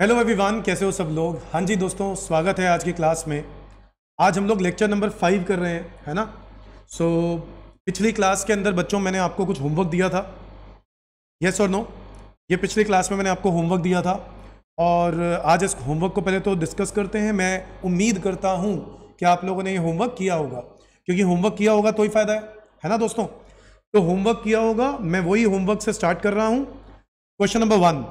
Hello everyone कैसे हो सब लोग हाँ जी दोस्तों स्वागत है आज की क्लास में आज हम लोग लेक्चर नंबर फाइव कर रहे हैं है ना सो so, पिछली क्लास के अंदर बच्चों मैंने आपको कुछ होमवर्क दिया था यस और नो ये पिछली क्लास में मैंने आपको होमवर्क दिया था और आज इस होमवर्क को पहले तो डिस्कस करते हैं मैं उम्मीद करता हूँ कि आप लोगों ने ये होमवर्क किया होगा क्योंकि होमवर्क किया होगा तो ही फ़ायदा है है ना दोस्तों तो होमवर्क किया होगा मैं वही होमवर्क से स्टार्ट कर रहा हूँ question number one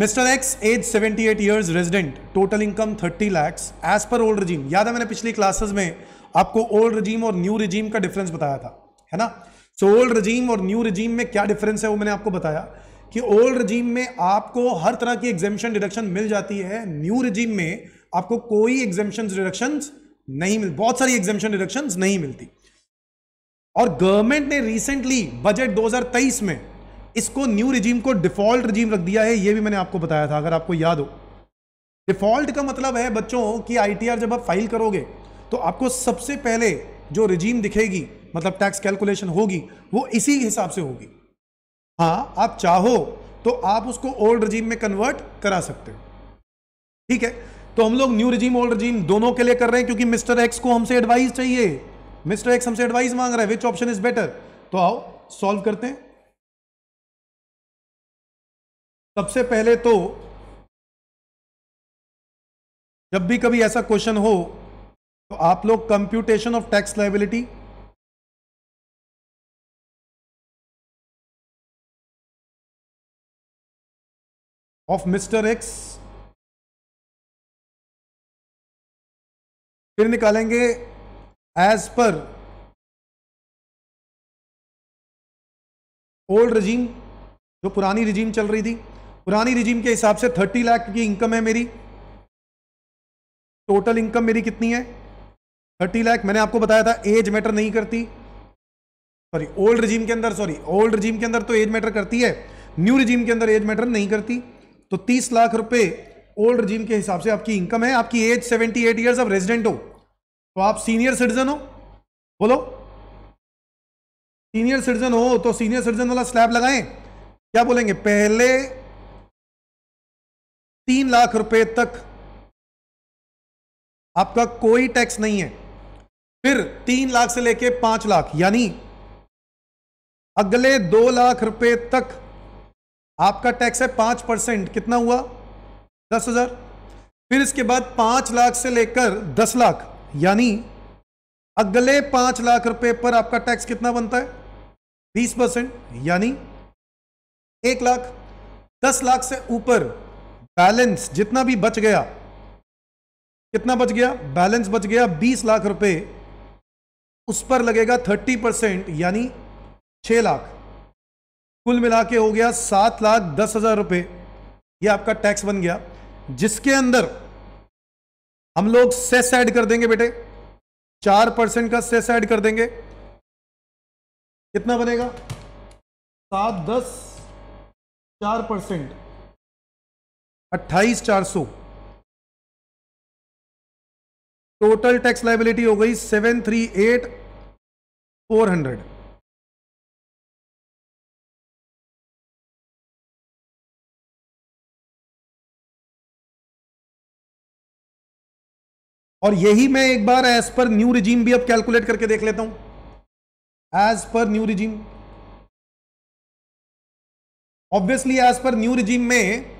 mister X age 78 eight years resident total income 30 lakhs as per old regime याद है मैंने पिछली क्लासेस में आपको ओल्ड रजीम और न्यू रजीम का डिफरेंस बताया था है ना सो ओल्ड रजीम और न्यू रजीम में क्या डिफरेंस है वो मैंने आपको बताया कि ओल्ड रजीम में आपको हर तरह की एग्जेम्पन डिडक्शन मिल जाती है न्यू रजीम में आपको कोई एग्जेम्पन डिडक्शन नहीं मिल बहुत सारी एग्जेम्पन डिडक्शन नहीं मिलती और गवर्नमेंट ने रिसेंटली बजट दो में इसको न्यू रिजीम को डिफॉल्ट रिजीम रख दिया है ये भी मैंने आपको बताया था अगर आपको याद हो डिफॉल्ट का मतलब है बच्चों कि आईटीआर जब आप फाइल करोगे तो आपको सबसे पहले जो रिजीम दिखेगी मतलब टैक्स कैलकुलेशन होगी वो इसी हिसाब से होगी हाँ आप चाहो तो आप उसको ओल्ड रिजीम में कन्वर्ट करा सकते हो ठीक है तो हम लोग न्यू रिजीम ओल्ड रिजीम दोनों के लिए कर रहे हैं क्योंकि मिस्टर एक्स को हमसे एडवाइस चाहिए मिस्टर एक्स हमसे एडवाइस मांग रहा है विच ऑप्शन इज बेटर तो आओ सॉल्व करते हैं सबसे पहले तो जब भी कभी ऐसा क्वेश्चन हो तो आप लोग computation of tax liability of mister X फिर निकालेंगे एज पर ओल्ड रिजीम जो पुरानी रिजीम चल रही थी पुरानी रिजीम के हिसाब से थर्टी लाख की इनकम है मेरी टोटल इनकम मेरी कितनी है थर्टी लाख मैंने आपको बताया था एज मैटर नहीं करती सॉरी ओल्ड रिजीम के अंदर सॉरी ओल्ड रिजीम के अंदर तो एज मैटर करती है न्यू रिजीम के अंदर एज मैटर नहीं करती तो तीस लाख रुपए ओल्ड रिजीम के हिसाब से आपकी इनकम है आपकी एज सेवेंटी एट ईयर्स आप रेजिडेंट हो तो आप सीनियर सिटीजन हो बोलो सीनियर सिटीजन हो तो सीनियर सिटीजन वाला स्लैब लगाएं क्या बोलेंगे पहले तीन लाख रुपए तक आपका कोई टैक्स नहीं है फिर तीन लाख से लेके पांच लाख यानी अगले दो लाख रुपए तक आपका टैक्स है पांच परसेंट कितना हुआ दस हजार फिर इसके बाद पांच लाख से लेकर दस लाख यानी अगले पांच लाख रुपए पर आपका टैक्स कितना बनता है बीस परसेंट यानी एक लाख दस लाख से ऊपर बैलेंस जितना भी बच गया कितना बच गया बैलेंस बच गया 20 लाख रुपए उस पर लगेगा 30 परसेंट यानी 6 लाख कुल मिला के हो गया सात लाख दस हजार रुपये यह आपका टैक्स बन गया जिसके अंदर हम लोग सेस ऐड कर देंगे बेटे चार परसेंट का सेस ऐड कर देंगे कितना बनेगा सात दस चार परसेंट अट्ठाईस चार सौ टोटल टैक्स लाइबिलिटी हो गई seven three eight four hundred और यही मैं एक बार एज पर न्यू रिजीम भी अब कैलकुलेट करके देख लेता हूं as per new regime obviously as per new regime में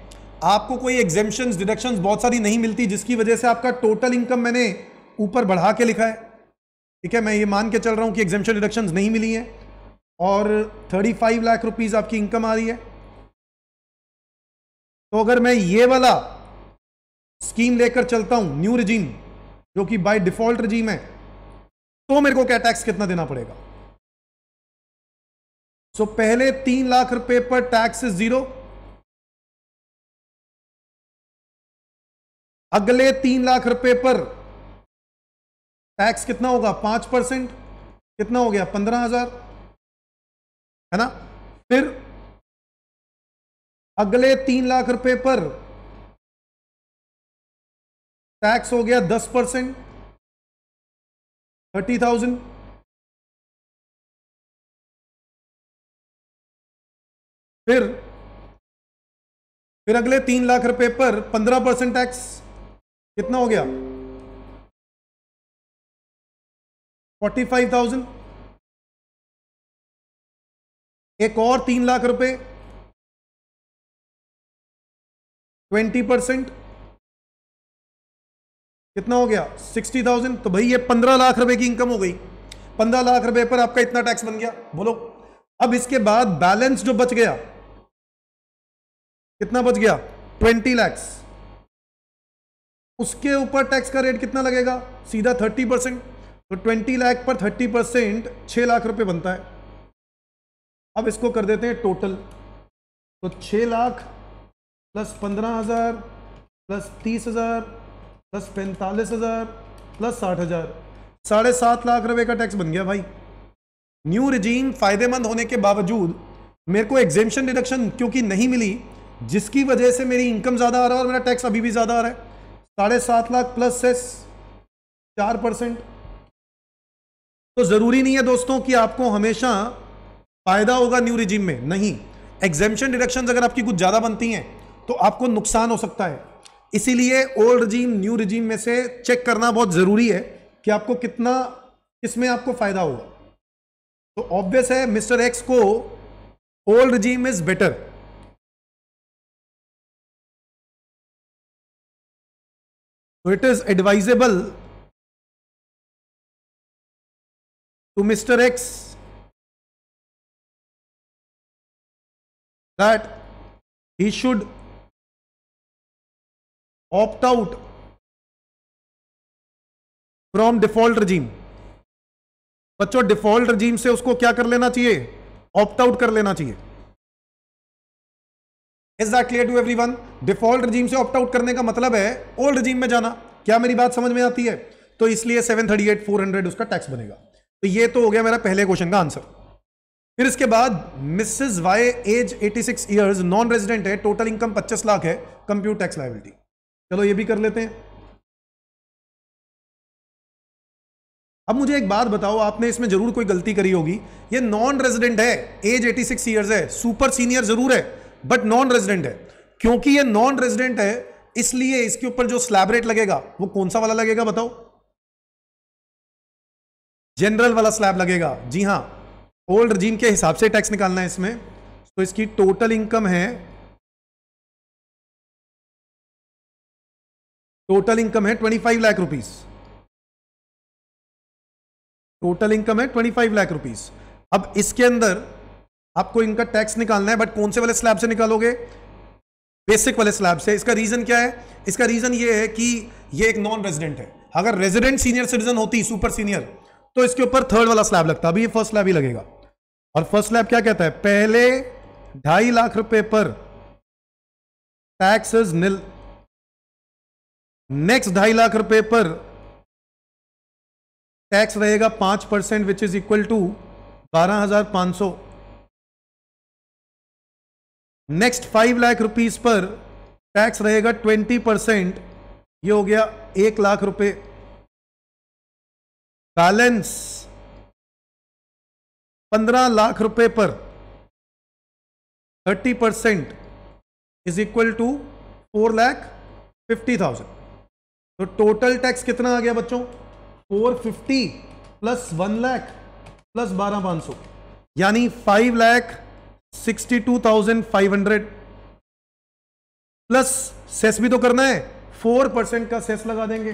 आपको कोई एग्जेम्पन डिडक्शन बहुत सारी नहीं मिलती जिसकी वजह से आपका टोटल इनकम मैंने ऊपर बढ़ा के लिखा है ठीक है मैं ये मान के चल रहा हूँ कि एग्जेम्पन डिडक्शन नहीं मिली हैं और 35 लाख रुपीज़ आपकी इनकम आ रही है तो अगर मैं ये वाला स्कीम लेकर चलता हूँ न्यू रिजीम जो कि बाय डिफॉल्ट रिजीम है तो मेरे को क्या टैक्स कितना देना पड़ेगा सो so, पहले तीन लाख रुपए पर टैक्स जीरो अगले तीन लाख रुपए पर टैक्स कितना होगा पांच परसेंट कितना हो गया पंद्रह हजार है ना फिर अगले तीन लाख रुपए पर टैक्स हो गया दस परसेंट थर्टी थाउजेंड फिर फिर अगले तीन लाख रुपए पर पंद्रह परसेंट टैक्स कितना हो गया फोर्टी फाइव थाउजेंड एक और तीन लाख रुपए ट्वेंटी परसेंट कितना हो गया सिक्सटी थाउजेंड तो भाई ये पंद्रह लाख रुपए की इनकम हो गई पंद्रह लाख रुपए पर आपका इतना टैक्स बन गया बोलो अब इसके बाद बैलेंस जो बच गया कितना बच गया ट्वेंटी लैक्स उसके ऊपर टैक्स का रेट कितना लगेगा सीधा थर्टी परसेंट तो ट्वेंटी लाख पर थर्टी परसेंट छः लाख रुपए बनता है अब इसको कर देते हैं टोटल तो छः लाख प्लस पंद्रह हज़ार प्लस तीस हज़ार प्लस पैंतालीस हज़ार प्लस साठ हज़ार साढ़े सात लाख रुपए का टैक्स बन गया भाई न्यू रिजीम फ़ायदेमंद होने के बावजूद मेरे को एग्जेम्शन डिडक्शन क्योंकि नहीं मिली जिसकी वजह से मेरी इनकम ज़्यादा आ रहा है और मेरा टैक्स अभी भी ज़्यादा आ रहा है साढ़े सात लाख प्लस सेस चार परसेंट तो जरूरी नहीं है दोस्तों कि आपको हमेशा फायदा होगा न्यू रिजीम में नहीं एग्जेम्पन डिडक्शन अगर आपकी कुछ ज्यादा बनती हैं तो आपको नुकसान हो सकता है इसीलिए ओल्ड रिजीम न्यू रिजीम में से चेक करना बहुत जरूरी है कि आपको कितना इसमें आपको फायदा होगा तो ऑब्वियस है मिस्टर एक्स को old regime is better So it is advisable to Mr. X that he should opt out from default regime बच्चों डिफॉल्ट रजीम से उसको क्या कर लेना चाहिए ऑप्ट आउट कर लेना चाहिए is that clear to everyone default regime से ऑप्ट आउट करने का मतलब है ओल्ड रजीम में जाना क्या मेरी बात समझ में आती है तो इसलिए seven thirty eight four hundred उसका टैक्स बनेगा तो ये तो हो गया मेरा पहले क्वेश्चन का आंसर फिर इसके बाद Mrs Y age 86 six years non resident है टोटल इनकम 25 लाख है कंप्यूट टैक्स लाइबिलिटी चलो ये भी कर लेते हैं अब मुझे एक बात बताओ आपने इसमें जरूर कोई गलती करी होगी ये नॉन रेजिडेंट है एज 86 सिक्स ईयर्स है सुपर सीनियर जरूर है बट नॉन रेजिडेंट है क्योंकि ये नॉन रेजिडेंट है इसलिए इसके ऊपर जो स्लैब रेट लगेगा वो कौन सा वाला लगेगा बताओ जनरल वाला स्लैब लगेगा जी हाँ ओल्ड रजीम के हिसाब से टैक्स निकालना है इसमें तो इसकी टोटल इनकम है टोटल इनकम है 25 लाख रुपीस टोटल इनकम है 25 लाख रुपीस अब इसके अंदर आपको इनका टैक्स निकालना है बट कौन से वाले स्लैब से निकालोगे बेसिक वाले स्लैब से इसका रीज़न क्या है इसका रीज़न ये है कि ये एक नॉन रेजिडेंट है अगर रेजिडेंट सीनियर सिटीजन होती सुपर सीनियर तो इसके ऊपर थर्ड वाला स्लैब लगता अभी ये फर्स्ट स्लैब ही लगेगा और फर्स्ट स्लैब क्या कहता है पहले ढाई लाख रुपए पर टैक्स निल नेक्स्ट ढाई लाख रुपए पर टैक्स रहेगा पांच percent which is equal to बारह हजार पांच सौ नेक्स्ट फाइव लाख रुपीज पर टैक्स रहेगा ट्वेंटी परसेंट ये हो गया एक लाख रुपए बैलेंस पंद्रह लाख रुपए पर thirty percent is equal to four lakh fifty thousand तो टोटल टैक्स कितना आ गया बच्चों four fifty plus one lakh plus बारह पांच सौ यानी five lakh sixty two thousand five hundred plus cess भी तो करना है फोर परसेंट का सेस लगा देंगे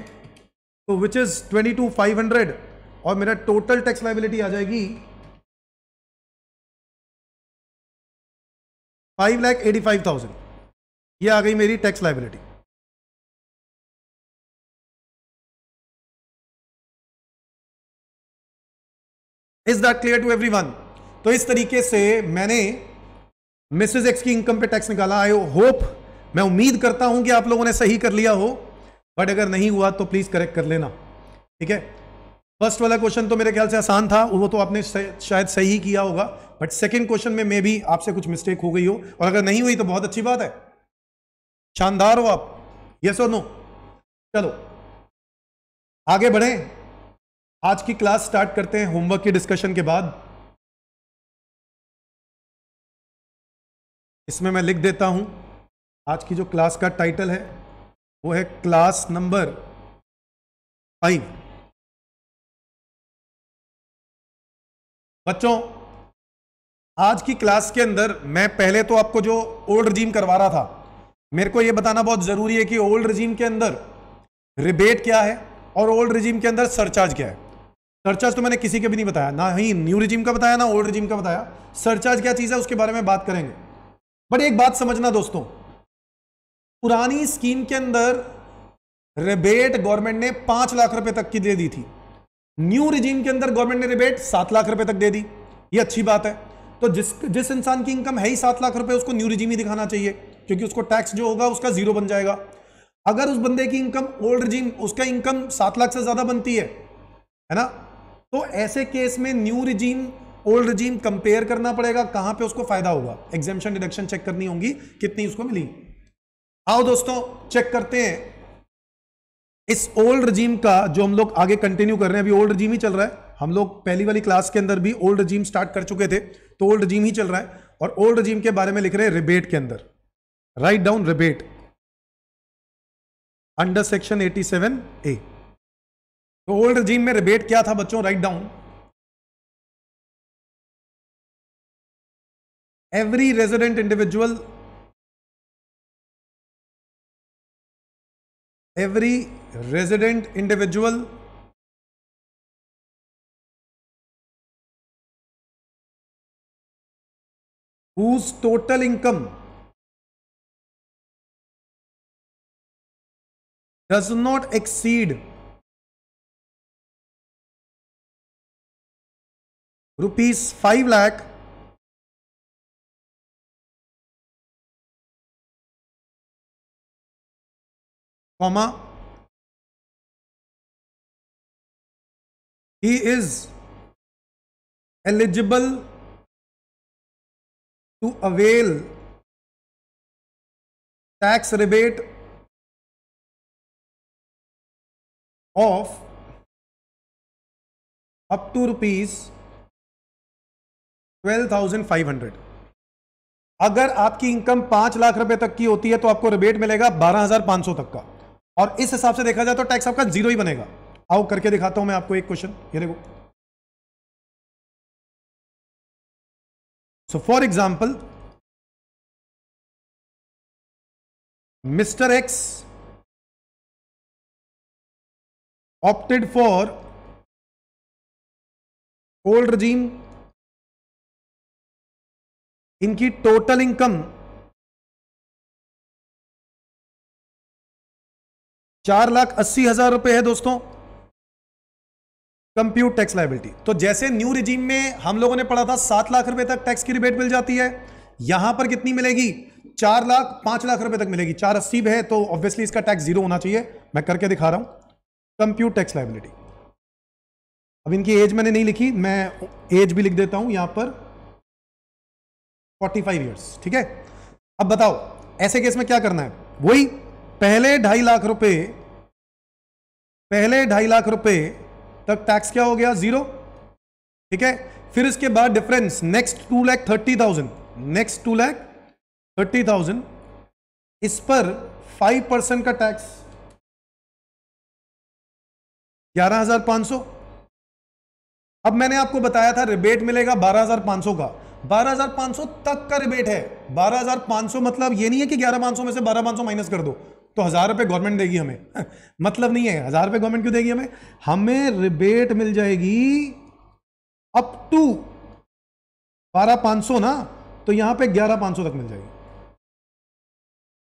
तो which is twenty two five hundred और मेरा टोटल टैक्स लाइबिलिटी आ जाएगी five lakh eighty five thousand ये आ गई मेरी tax liability is that clear to everyone तो इस तरीके से मैंने मिसेज एक्स की इनकम पे टैक्स निकाला आई होप मैं उम्मीद करता हूं कि आप लोगों ने सही कर लिया हो बट अगर नहीं हुआ तो प्लीज करेक्ट कर लेना ठीक है फर्स्ट वाला क्वेश्चन तो मेरे ख्याल से आसान था वो तो आपने शायद सही किया होगा बट सेकेंड क्वेश्चन में मे भी आपसे कुछ मिस्टेक हो गई हो और अगर नहीं हुई तो बहुत अच्छी बात है शानदार हो आप यस और नो चलो आगे बढ़े आज की क्लास स्टार्ट करते हैं होमवर्क की डिस्कशन के बाद इसमें मैं लिख देता हूं आज की जो क्लास का टाइटल है वो है क्लास नंबर फाइव बच्चों आज की क्लास के अंदर मैं पहले तो आपको जो ओल्ड रजीम करवा रहा था मेरे को ये बताना बहुत ज़रूरी है कि ओल्ड रजीम के अंदर रिबेट क्या है और ओल्ड रजीम के अंदर सरचार्ज क्या है सरचार्ज तो मैंने किसी के भी नहीं बताया ना ही न्यू रजीम का बताया ना ओल्ड रजीम का बताया सरचार्ज क्या चीज़ है उसके बारे में बात करेंगे बट एक बात समझना दोस्तों पुरानी स्कीम के अंदर रिबेट गवर्नमेंट ने पांच लाख रुपए तक की दे दी थी न्यू रिजीम के अंदर गवर्नमेंट ने रिबेट सात लाख रुपए तक दे दी ये अच्छी बात है तो जिस जिस इंसान की इनकम है ही सात लाख रुपए उसको न्यू रिजीम ही दिखाना चाहिए क्योंकि उसको टैक्स जो होगा उसका जीरो बन जाएगा अगर उस बंदे की इनकम ओल्ड रिजीम उसका इनकम सात लाख से ज्यादा बनती है है ना तो ऐसे केस में new regime old regime compare करना पड़ेगा कहां पे उसको फायदा होगा एग्जामेशन डिडक्शन चेक करनी होगी कितनी उसको मिली आओ दोस्तों चेक करते हैं इस ओल्ड रिजीम का जो हम लोग आगे कंटिन्यू कर रहे हैं अभी ओल्ड रिजीम ही चल रहा है हम लोग पहली वाली क्लास के अंदर भी ओल्ड रिजीम स्टार्ट कर चुके थे तो ओल्ड रिजीम ही चल रहा है और ओल्ड रिजीम के बारे में लिख रहे हैं रिबेट के अंदर write down rebate under section 87 A तो ओल्ड रिजीम में रिबेट क्या था बच्चों write down every resident individual every resident individual whose total income does not exceed rupees 5 lakh comma he is eligible to avail tax rebate of up to rupees 12,500 अगर आपकी income पांच लाख रुपए तक की होती है तो आपको रिबेट मिलेगा 12,500 तक का और इस हिसाब से देखा जाए तो टैक्स आपका जीरो ही बनेगा आओ करके दिखाता हूं मैं आपको एक क्वेश्चन ये देखो so for example mister X opted for old regime इनकी टोटल इनकम चार लाख अस्सी हजार रुपए है दोस्तों कंप्यूट टैक्स लाइबिलिटी तो जैसे न्यू रिजीम में हम लोगों ने पढ़ा था सात लाख रुपए तक टैक्स की रिबेट मिल जाती है यहां पर कितनी मिलेगी चार लाख पांच लाख रुपए तक मिलेगी चार अस्सी है तो ऑब्वियसली इसका टैक्स जीरो होना चाहिए मैं करके दिखा रहा हूं कंप्यूट टैक्स लाइबिलिटी अब इनकी एज मैंने नहीं लिखी मैं एज भी लिख देता हूं यहां पर 45 फाइव ठीक है अब बताओ ऐसे केस में क्या करना है वही पहले ढाई लाख रुपए पहले ढाई लाख रुपए तक टैक्स क्या हो गया जीरो ठीक है फिर इसके बाद difference next two lakh thirty thousand next two lakh thirty thousand इस पर फाइव परसेंट का टैक्स ग्यारह हजार पांच सौ अब मैंने आपको बताया था रिबेट मिलेगा बारह हजार पांच सौ का बारह हजार पांच सौ तक का रिबेट है बारह हजार पांच सौ मतलब ये नहीं है कि ग्यारह पांच सौ में से बारह पांच सौ माइनस कर दो तो हज़ार रुपये गवर्नमेंट देगी हमें मतलब नहीं है हज़ार रुपये गवर्नमेंट क्यों देगी हमें हमें रिबेट मिल जाएगी अप टू बारह पांच सौ ना तो यहां पे ग्यारह पांच सौ तक मिल जाएगी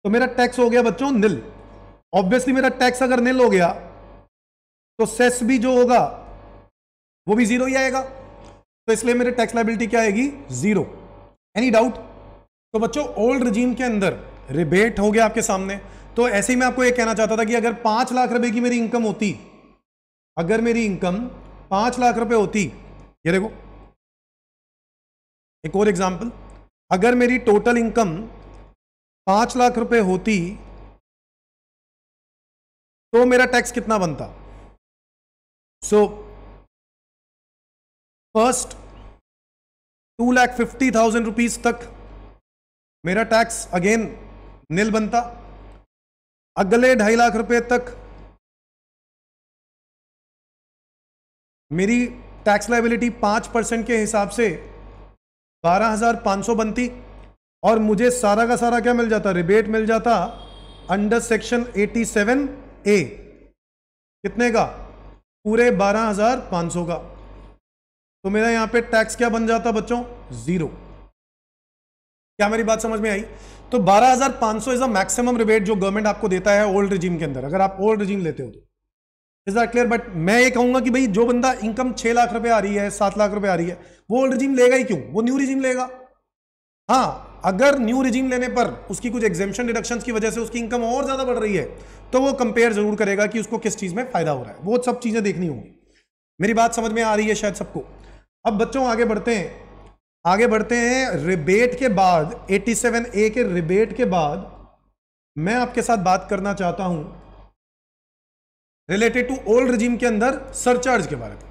तो मेरा टैक्स हो गया बच्चों निल ऑब्वियसली मेरा टैक्स अगर निल हो गया तो सेस भी जो होगा वो भी जीरो ही आएगा तो इसलिए मेरे टैक्स लाइबिलिटी क्या आएगी जीरो एनी डाउट तो बच्चों ओल्ड रिजीम के अंदर रिबेट हो गया आपके सामने तो ऐसे ही मैं आपको ये कहना चाहता था कि अगर पाँच लाख रुपए की मेरी इनकम होती अगर मेरी इनकम पाँच लाख रुपए होती ये देखो एक और एग्जाम्पल अगर मेरी टोटल इनकम पाँच लाख रुपए होती तो मेरा टैक्स कितना बनता so first two lakh fifty thousand rupees तक मेरा टैक्स अगेन नील बनता अगले ढाई लाख रुपए तक मेरी टैक्स लाइबिलिटी पांच परसेंट के हिसाब से बारह हज़ार पांच सौ बनती और मुझे सारा का सारा क्या मिल जाता रिबेट मिल जाता under section eighty seven A कितने का पूरे बारह हज़ार पांच सौ का तो मेरा यहां पे टैक्स क्या बन जाता बच्चों ज़ीरो क्या मेरी बात समझ में आई तो 12,500 इज अ मैक्सिमम रिबेट जो गवर्नमेंट आपको देता है ओल्ड रिजीम के अंदर अगर आप ओल्ड रिजीम लेते हो तो इज आर क्लियर बट मैं ये कहूंगा कि भाई जो बंदा इनकम छह लाख रुपए आ रही है सात लाख रुपए आ रही है वो ओल्ड रिजीम लेगा ही क्यों वो न्यू रिजीम लेगा हाँ अगर न्यू रिजीम लेने पर उसकी कुछ एग्जेम्पन डिडक्शन की वजह से उसकी इनकम और ज्यादा बढ़ रही है तो वो कंपेयर जरूर करेगा कि उसको किस चीज में फायदा हो रहा है वो सब चीजें देखनी होंगी मेरी बात समझ में आ रही है शायद सबको अब बच्चों आगे बढ़ते हैं आगे बढ़ते हैं रिबेट के बाद 87 ए के रिबेट के बाद मैं आपके साथ बात करना चाहता हूं रिलेटेड टू ओल्ड रिजीम के अंदर सरचार्ज के बारे में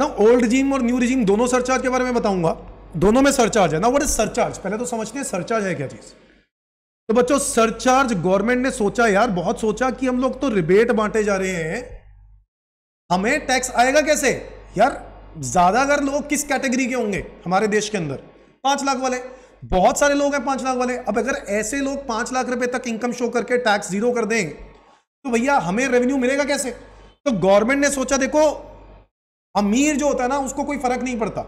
ना ओल्ड रिजीम और न्यू रिजीम दोनों सरचार्ज के बारे में बताऊंगा दोनों में सरचार्ज है ना वट इज सरचार्ज पहले तो समझते हैं सरचार्ज है क्या चीज तो बच्चों सरचार्ज गवर्नमेंट ने सोचा यार बहुत सोचा कि हम लोग तो रिबेट बांटे जा रहे हैं हमें टैक्स आएगा कैसे यार ज़्यादातर लोग किस कैटेगरी के होंगे हमारे देश के अंदर पांच लाख वाले बहुत सारे लोग हैं पांच लाख वाले अब अगर ऐसे लोग पांच लाख रुपए तक इनकम शो करके टैक्स जीरो कर देंगे तो भैया हमें रेवेन्यू मिलेगा कैसे तो गवर्नमेंट ने सोचा देखो अमीर जो होता है ना उसको कोई फर्क नहीं पड़ता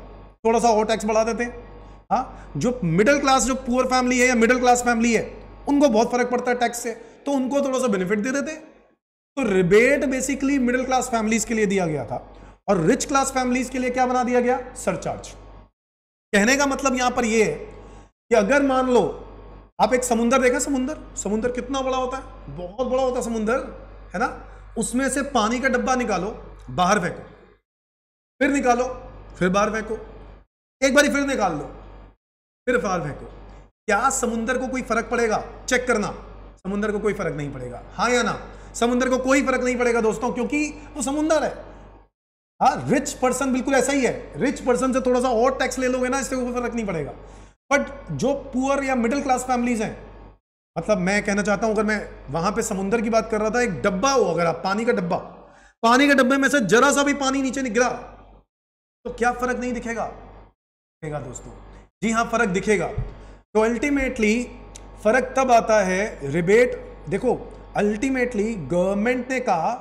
थोड़ा सा और टैक्स बढ़ा देते हैं हाँ जो मिडिल क्लास जो पुअर फैमिली है या मिडिल क्लास फैमिली है उनको बहुत फर्क पड़ता है टैक्स से तो उनको थोड़ा सा बेनिफिट दे देते तो rebate basically middle class families के लिए दिया गया था और रिच क्लास फैमिलीज के लिए क्या बना दिया गया सरचार्ज कहने का मतलब यहां पर यह है कि अगर मान लो आप एक समुंदर देखा समुंदर समुंदर कितना बड़ा होता है बहुत बड़ा होता है समुंदर है ना उसमें से पानी का डब्बा निकालो बाहर फेंको फिर निकालो फिर बाहर फेंको एक बार फिर निकाल लो फिर बाहर फेंको क्या समुंदर को कोई फर्क पड़ेगा चेक करना समुंदर को कोई फर्क नहीं पड़ेगा हाँ या ना समुंदर को कोई फर्क नहीं पड़ेगा दोस्तों क्योंकि वो समुंदर है हाँ रिच पर्सन बिल्कुल ऐसा ही है रिच पर्सन से थोड़ा सा और टैक्स ले लोगे ना इससे कोई फर्क नहीं पड़ेगा बट जो पुअर या मिडिल क्लास फैमिलीज हैं मतलब मैं कहना चाहता हूं अगर मैं वहां पे समुंदर की बात कर रहा था एक डब्बा हो अगर आप पानी का डब्बा पानी के डब्बे में से जरा सा भी पानी नीचे निकला तो क्या फर्क नहीं दिखेगा दिखेगा दोस्तों जी हाँ फर्क दिखेगा तो अल्टीमेटली फर्क तब आता है रिबेट देखो अल्टीमेटली गवर्नमेंट ने कहा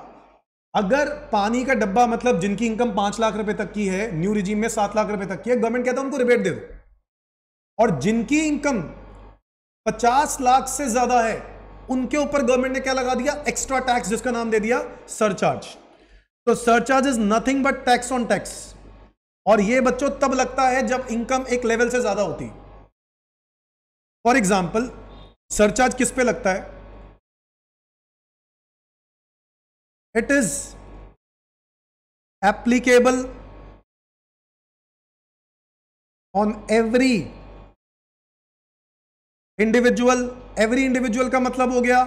अगर पानी का डब्बा मतलब जिनकी इनकम पांच लाख रुपए तक की है न्यू रिजीम में सात लाख रुपए तक की है गवर्नमेंट कहता है उनको रिबेट दे दो और जिनकी इनकम पचास लाख से ज्यादा है उनके ऊपर गवर्नमेंट ने क्या लगा दिया एक्स्ट्रा टैक्स जिसका नाम दे दिया सरचार्ज तो surcharge is nothing but tax on tax और ये बच्चों तब लगता है जब इनकम एक लेवल से ज्यादा होती फॉर एग्जाम्पल सरचार्ज किस पे लगता है it is applicable on every individual every individual का मतलब हो गया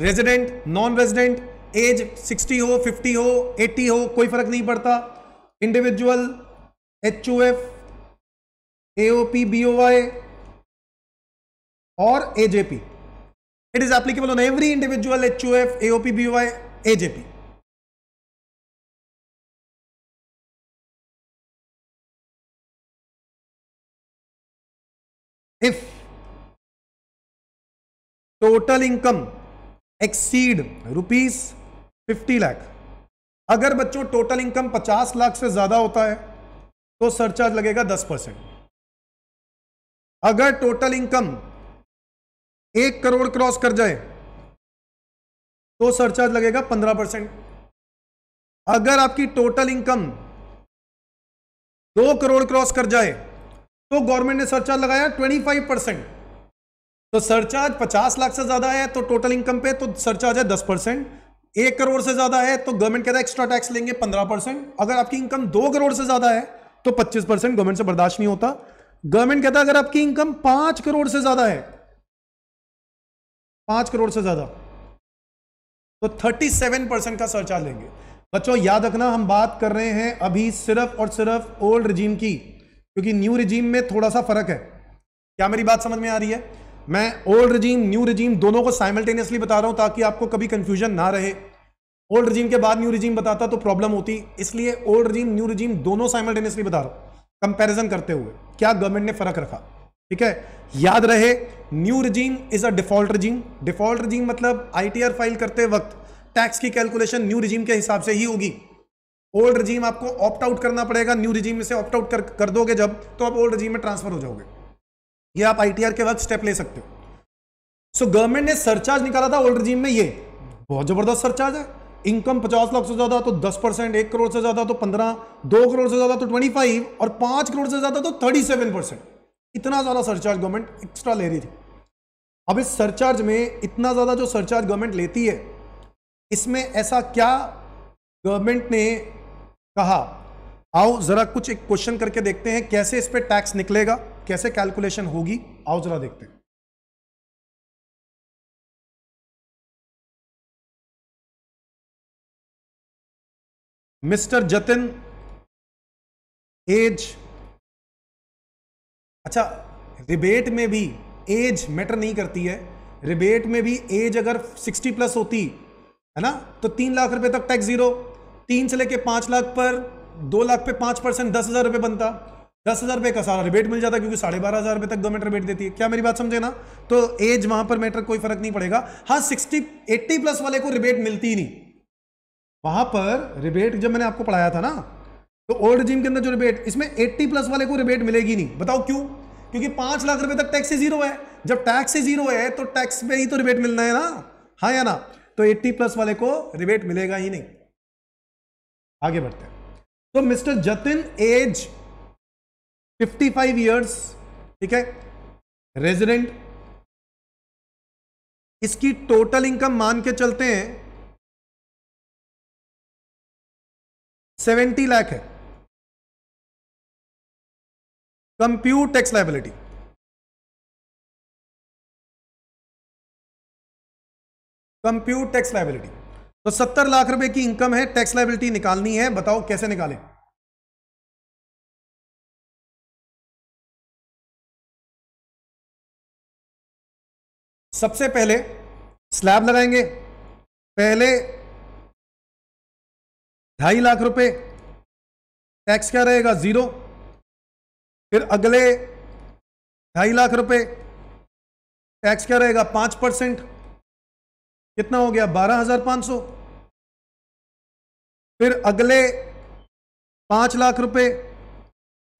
रेजिडेंट नॉन रेजिडेंट एज 60 हो 50 हो 80 हो कोई फर्क नहीं पड़ता individual H U F AOP BOI और AJP It is applicable on every individual HOF, AOP, BY, AJP. If total income exceed rupees 50 lakh, अगर बच्चों टोटल इनकम 50 लाख से ज्यादा होता है तो सरचार्ज लगेगा 10 परसेंट अगर टोटल इनकम एक करोड़ क्रॉस कर जाए तो सरचार्ज लगेगा पंद्रह परसेंट अगर आपकी टोटल इनकम दो करोड़ क्रॉस कर जाए तो गवर्नमेंट ने सरचार्ज लगाया ट्वेंटी फाइव परसेंट तो सरचार्ज पचास लाख से ज्यादा है तो टोटल इनकम पे तो सरचार्ज है दस परसेंट एक करोड़ से ज्यादा है तो गवर्नमेंट कहता है एक्स्ट्रा टैक्स लेंगे पंद्रह परसेंट अगर आपकी इनकम दो करोड़ से ज्यादा है तो पच्चीस परसेंट गवर्नमेंट से बर्दाश्त नहीं होता गवर्नमेंट कहता है अगर आपकी इनकम पांच करोड़ से ज्यादा है पांच करोड़ से ज्यादा तो 37 परसेंट का सरचार्ज लेंगे बच्चों याद रखना हम बात कर रहे हैं अभी सिर्फ और सिर्फ ओल्ड रिजीम की क्योंकि न्यू रिजीम में थोड़ा सा फर्क है क्या मेरी बात समझ में आ रही है मैं ओल्ड रिजीम न्यू रिजीम दोनों को साइमल्टेनियसली बता रहा हूं ताकि आपको कभी कंफ्यूजन ना रहे ओल्ड रिजीम के बाद न्यू रिजीम बताता तो प्रॉब्लम होती इसलिए ओल्ड रिजीम न्यू रिजीम दोनों साइमल्टेनियसली बता रहा हूं कंपेरिजन करते हुए क्या गवर्नमेंट ने फर्क रखा ठीक है याद रहे new regime is a default regime default regime मतलब आईटीआर फाइल करते वक्त टैक्स की कैलकुलेशन न्यू रिजीम के हिसाब से ही होगी ओल्ड रिजीम आपको ऑप्ट आउट करना पड़ेगा न्यू रिजीम में से ऑप्ट आउट कर, कर दोगे जब तो आप ओल्ड रजीम में ट्रांसफर हो जाओगे ये आप आईटीआर के वक्त स्टेप ले सकते हो सो गवर्नमेंट ने सरचार्ज निकाला था ओल्ड रजीम में ये बहुत जबरदस्त सरचार्ज है इनकम पचास लाख से ज्यादा तो दस परसेंट एक करोड़ से ज्यादा तो पंद्रह दो करोड़ से ज्यादा तो ट्वेंटी फाइव और पांच करोड़ से ज्यादा तो थर्टी सेवन परसेंट इतना ज्यादा सरचार्ज गवर्नमेंट एक्स्ट्रा ले रही थी अब इस सरचार्ज में इतना ज़्यादा जो सरचार्ज गवर्नमेंट लेती है इसमें ऐसा क्या गवर्नमेंट ने कहा आओ ज़रा कुछ एक क्वेश्चन करके देखते हैं कैसे इस पर टैक्स निकलेगा कैसे कैलकुलेशन होगी आओ ज़रा देखते हैं मिस्टर जतिन एज अच्छा रिबेट में भी एज मैटर नहीं करती है रिबेट में भी एज अगर 60 प्लस होती है ना तो तीन लाख रुपए तक टैक्स जीरो तीन से लेके पांच लाख पर दो लाख पे पांच परसेंट दस हजार रुपये बनता दस हजार रुपये का सारा रिबेट मिल जाता क्योंकि साढ़े बारह हजार रुपये तक गवर्नमेंट रिबेट देती है क्या मेरी बात समझे ना तो एज वहां पर मैटर कोई फर्क नहीं पड़ेगा हाँ सिक्सटी एट्टी प्लस वाले को रिबेट मिलती ही नहीं वहां पर रिबेट जब मैंने आपको पढ़ाया था ना तो ओल्ड जिम के अंदर जो रिबेट इसमें एट्टी प्लस वाले को रिबेट मिलेगी नहीं बताओ क्यों क्योंकि पांच लाख रुपए तक टैक्स से जीरो है जब टैक्स से जीरो है तो टैक्स में ही तो रिबेट मिलना है ना हाँ या ना तो 80 प्लस वाले को रिबेट मिलेगा ही नहीं आगे बढ़ते हैं तो mister Jatin age 55 five years ठीक है रेजिडेंट इसकी टोटल इनकम मान के चलते हैं 70 लाख है compute tax liability compute tax liability तो सत्तर लाख रुपए की इनकम है टैक्स लाइबिलिटी निकालनी है बताओ कैसे निकालें सबसे पहले स्लैब लगाएंगे पहले ढाई लाख रुपए टैक्स क्या रहेगा जीरो फिर अगले ढाई लाख रुपए टैक्स क्या रहेगा पांच परसेंट कितना हो गया बारह हजार पांच सौ फिर अगले पांच लाख रुपए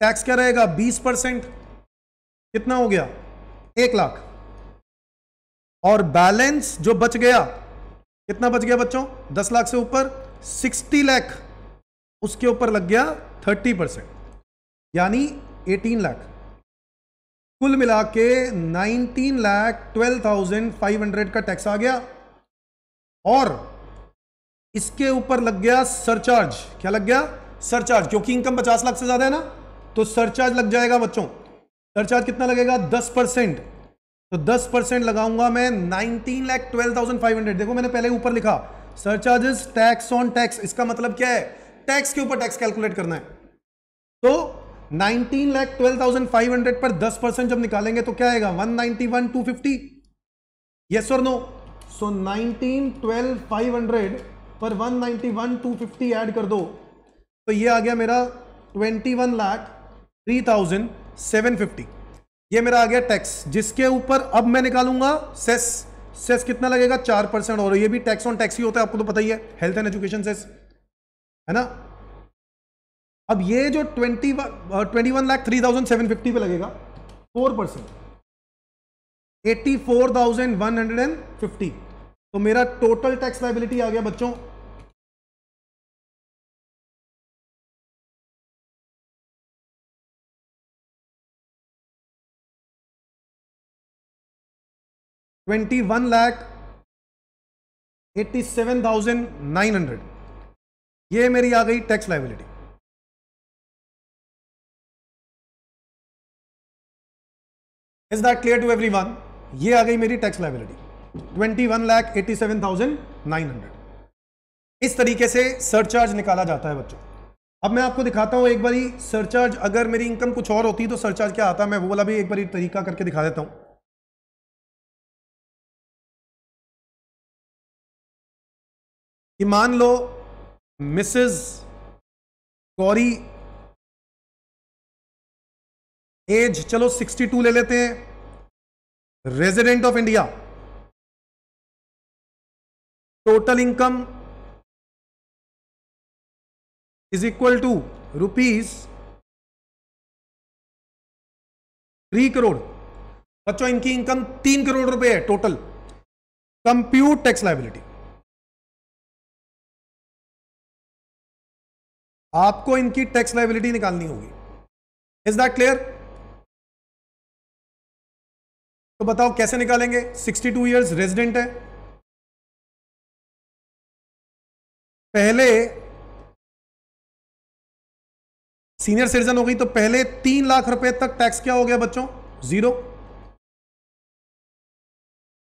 टैक्स क्या रहेगा बीस परसेंट कितना हो गया एक लाख और बैलेंस जो बच गया कितना बच गया बच्चों दस लाख से ऊपर सिक्सटी लाख उसके ऊपर लग गया थर्टी परसेंट यानी 18 लाख कुल मिला के nineteen lakh twelve thousand five hundred का टैक्स आ गया और इसके ऊपर लग गया सरचार्ज क्या लग गया सरचार्ज क्योंकि इनकम पचास लाख से ज्यादा है ना तो सरचार्ज लग जाएगा बच्चों सरचार्ज कितना लगेगा दस परसेंट तो दस परसेंट लगाऊंगा मैं nineteen lakh twelve thousand five hundred देखो मैंने पहले ऊपर लिखा सरचार्जेस टैक्स ऑन टैक्स इसका मतलब क्या है टैक्स के ऊपर टैक्स कैलकुलेट करना है तो nineteen lakh twelve thousand five hundred पर दस परसेंट जब निकालेंगे तो क्या आएगा one ninety one two fifty yes और no so nineteen twelve five hundred पर one ninety one two fifty add कर दो तो ये आ गया मेरा twenty one lakh three thousand seven fifty ये मेरा आ गया टैक्स जिसके ऊपर अब मैं निकालूंगा सेस सेस कितना लगेगा चार परसेंट और ये भी टैक्स ऑन टैक्स ही होता है आपको तो पता ही है हेल्थ एंड एजुकेशन सेस है ना अब ये जो twenty twenty one lakh three thousand seven fifty पे लगेगा four percent eighty four thousand one hundred and fifty तो मेरा टोटल टैक्स लाइबिलिटी आ गया बच्चों twenty one lakh eighty seven thousand nine hundred ये मेरी आ गई tax liability is that clear to everyone ये आ गई मेरी tax liability twenty one lakh eighty seven thousand nine hundred इस तरीके से सरचार्ज निकाला जाता है बच्चों अब मैं आपको दिखाता हूँ एक बारी सरचार्ज अगर मेरी इनकम कुछ और होती तो सरचार्ज क्या आता मैं वो वाला भी एक बार तरीका करके दिखा देता हूँ कि मान लो मिसेस गौरी एज चलो 62 ले लेते हैं resident of India total income is equal to rupees three crore बच्चों इनकी इनकम तीन करोड़ रुपए है टोटल कंप्यूट टैक्स लाइबिलिटी आपको इनकी टैक्स लाइबिलिटी निकालनी होगी इज दैट क्लियर तो बताओ कैसे निकालेंगे 62 टू ईयर्स रेजिडेंट है पहले सीनियर सिटीजन हो गई तो पहले तीन लाख रुपए तक टैक्स क्या हो गया बच्चों जीरो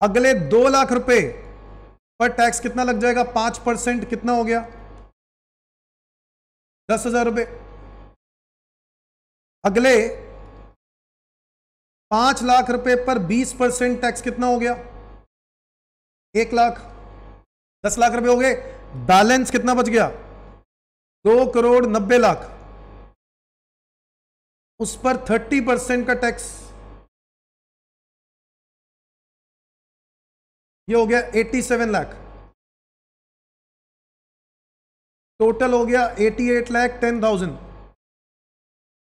अगले दो लाख रुपए पर टैक्स कितना लग जाएगा पांच परसेंट कितना हो गया दस हजार रुपये अगले पांच लाख रुपए पर बीस परसेंट टैक्स कितना हो गया एक लाख दस लाख रुपए हो गए बैलेंस कितना बच गया दो करोड़ नब्बे लाख उस पर थर्टी परसेंट का टैक्स ये हो गया एट्टी सेवन लाख टोटल हो गया eighty eight lakh ten thousand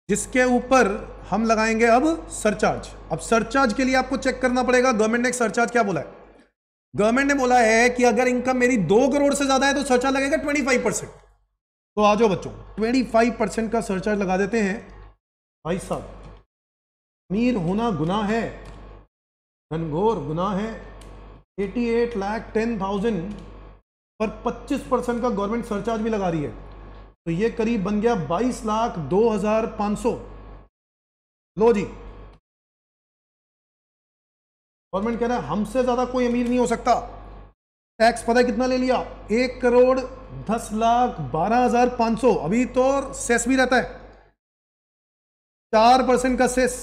जिसके ऊपर हम लगाएंगे अब सरचार्ज अब सरचार्ज के लिए आपको चेक करना पड़ेगा गवर्नमेंट ने एक सरचार्ज क्या बोला है गवर्नमेंट ने बोला है कि अगर इनकम मेरी दो करोड़ से ज्यादा है तो सरचार्ज लगेगा ट्वेंटी फाइव परसेंट तो आ जाओ बच्चों ट्वेंटी फाइव परसेंट का सरचार्ज लगा देते हैं भाई साहब अमीर होना गुना है घनघोर गुना है eighty eight lakh ten thousand पर पच्चीस परसेंट का गवर्नमेंट सरचार्ज भी लगा रही है तो ये करीब बन गया बाईस लाख दो हजार पांच सौ लो जी गवर्नमेंट कह रहा है हमसे ज्यादा कोई अमीर नहीं हो सकता टैक्स पता है कितना ले लिया एक करोड़ दस लाख बारह हजार पांच सौ अभी तो सेस भी रहता है चार परसेंट का सेस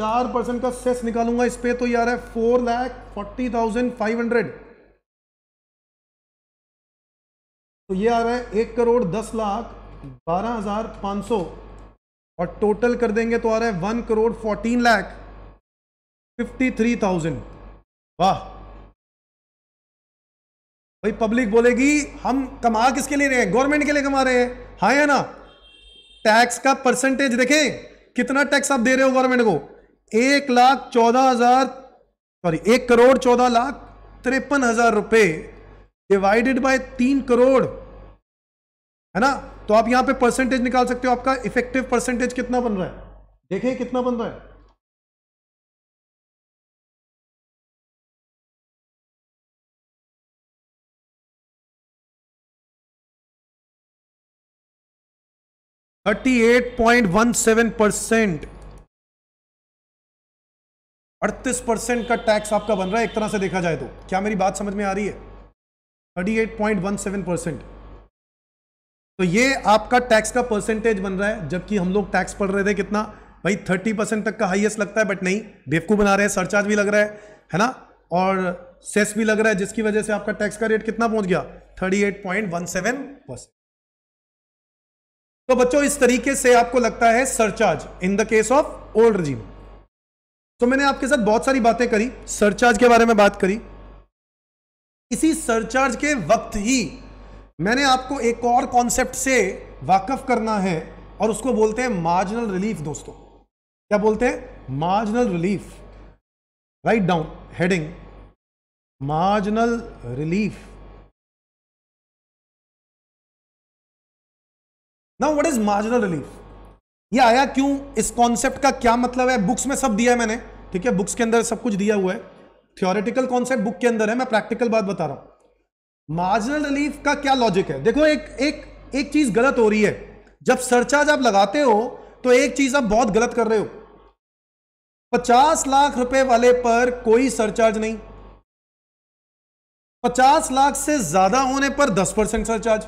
चार परसेंट का सेस निकालूंगा इस पे तो यार है four lakh forty thousand five hundred तो ये आ रहा है एक करोड़ दस लाख बारह हज़ार पाँच सौ और टोटल कर देंगे तो आ रहा है one crore fourteen lakh fifty three thousand वाह भाई पब्लिक बोलेगी हम कमा किसके लिए रहे हैं गवर्नमेंट के लिए कमा रहे हैं हाँ या ना टैक्स का परसेंटेज देखें कितना टैक्स आप दे रहे हो गवर्नमेंट को एक लाख चौदह हजार सॉरी एक करोड़ चौदह लाख तिरपन हजार रुपए डिवाइडेड बाय तीन करोड़ है ना तो आप यहां पे परसेंटेज निकाल सकते हो आपका इफेक्टिव परसेंटेज कितना बन रहा है देखें कितना बन रहा है thirty eight point one seven percent अड़तीस परसेंट का टैक्स आपका बन रहा है एक तरह से देखा जाए तो क्या मेरी बात समझ में आ रही है thirty eight point one seven percent तो ये आपका टैक्स का परसेंटेज बन रहा है जबकि हम लोग टैक्स पढ़ रहे थे कितना भाई थर्टी परसेंट तक का हाईएस्ट लगता है बट नहीं बेवकूफ़ बना रहे हैं सरचार्ज भी लग रहा है है ना और सेस भी लग रहा है जिसकी वजह से आपका टैक्स का रेट कितना पहुंच गया thirty eight point one seven percent तो बच्चों इस तरीके से आपको लगता है surcharge in the case of old regime तो मैंने आपके साथ बहुत सारी बातें करी सरचार्ज के बारे में बात करी इसी सरचार्ज के वक्त ही मैंने आपको एक और कॉन्सेप्ट से वाकफ करना है और उसको बोलते हैं मार्जिनल रिलीफ दोस्तों क्या बोलते हैं marginal relief write down heading marginal relief now what is marginal relief ये आया क्यों इस कॉन्सेप्ट का क्या मतलब है बुक्स में सब दिया है मैंने ठीक है बुक्स के अंदर सब कुछ दिया हुआ है थियोरेटिकल कॉन्सेप्ट बुक के अंदर है मैं प्रैक्टिकल बात बता रहा हूं मार्जिनल रिलीफ का क्या लॉजिक है देखो एक एक एक चीज गलत हो रही है जब सरचार्ज आप लगाते हो तो एक चीज आप बहुत गलत कर रहे हो पचास लाख रुपए वाले पर कोई सरचार्ज नहीं पचास लाख से ज्यादा होने पर दस परसेंट सरचार्ज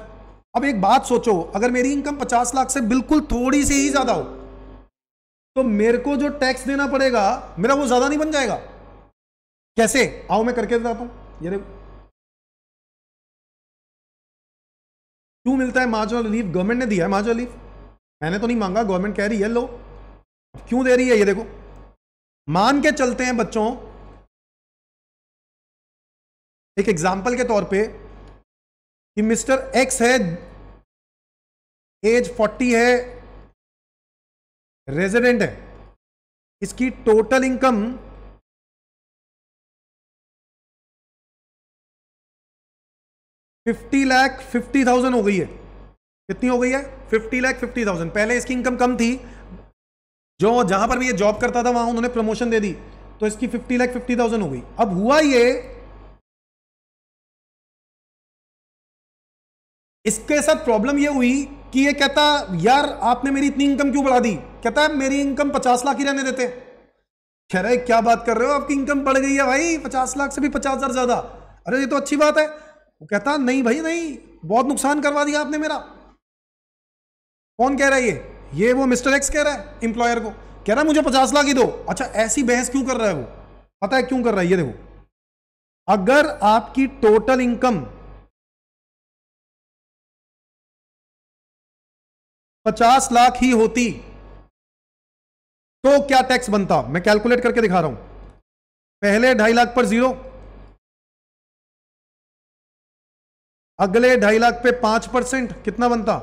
अब एक बात सोचो अगर मेरी इनकम पचास लाख से बिल्कुल थोड़ी सी ही ज्यादा हो तो मेरे को जो टैक्स देना पड़ेगा मेरा वो ज्यादा नहीं बन जाएगा कैसे आओ मैं करके बताता हूं क्यों मिलता है मार्जिनल रिलीफ गवर्नमेंट ने दिया है मार्जिनल रिलीफ मैंने तो नहीं मांगा गवर्नमेंट कह रही है लो क्यों दे रही है ये देखो मान के चलते हैं बच्चों एक एग्जाम्पल के तौर पे कि मिस्टर एक्स है एज 40 है रेजिडेंट है इसकी total income fifty lakh fifty thousand हो गई है कितनी हो गई है फिफ्टी लाख फिफ्टी थाउजेंड पहले इसकी इनकम कम थी जो जहां पर भी ये जॉब करता था वहां उन्होंने प्रमोशन दे दी तो इसकी फिफ्टी लाख फिफ्टी थाउजेंड हो गई अब हुआ ये इसके साथ प्रॉब्लम ये हुई कि ये कहता यार आपने मेरी इतनी इनकम क्यों बढ़ा दी कहता है मेरी इनकम पचास लाख ही रहने देते कह रहे क्या बात कर रहे हो आपकी इनकम बढ़ गई है भाई पचास लाख से भी पचास हजार ज्यादा अरे ये तो अच्छी बात है वो कहता नहीं भाई नहीं बहुत नुकसान करवा दिया आपने मेरा कौन कह रहा है ये ये वो मिस्टर एक्स कह रहा है इंप्लॉयर को कह रहा है मुझे पचास लाख ही दो अच्छा ऐसी बहस क्यों कर रहा है वो पता है क्यों कर रहा है ये देखो अगर आपकी टोटल इनकम पचास लाख ही होती तो क्या टैक्स बनता मैं कैलकुलेट करके दिखा रहा हूं पहले ढाई लाख पर जीरो अगले ढाई लाख पे पांच परसेंट कितना बनता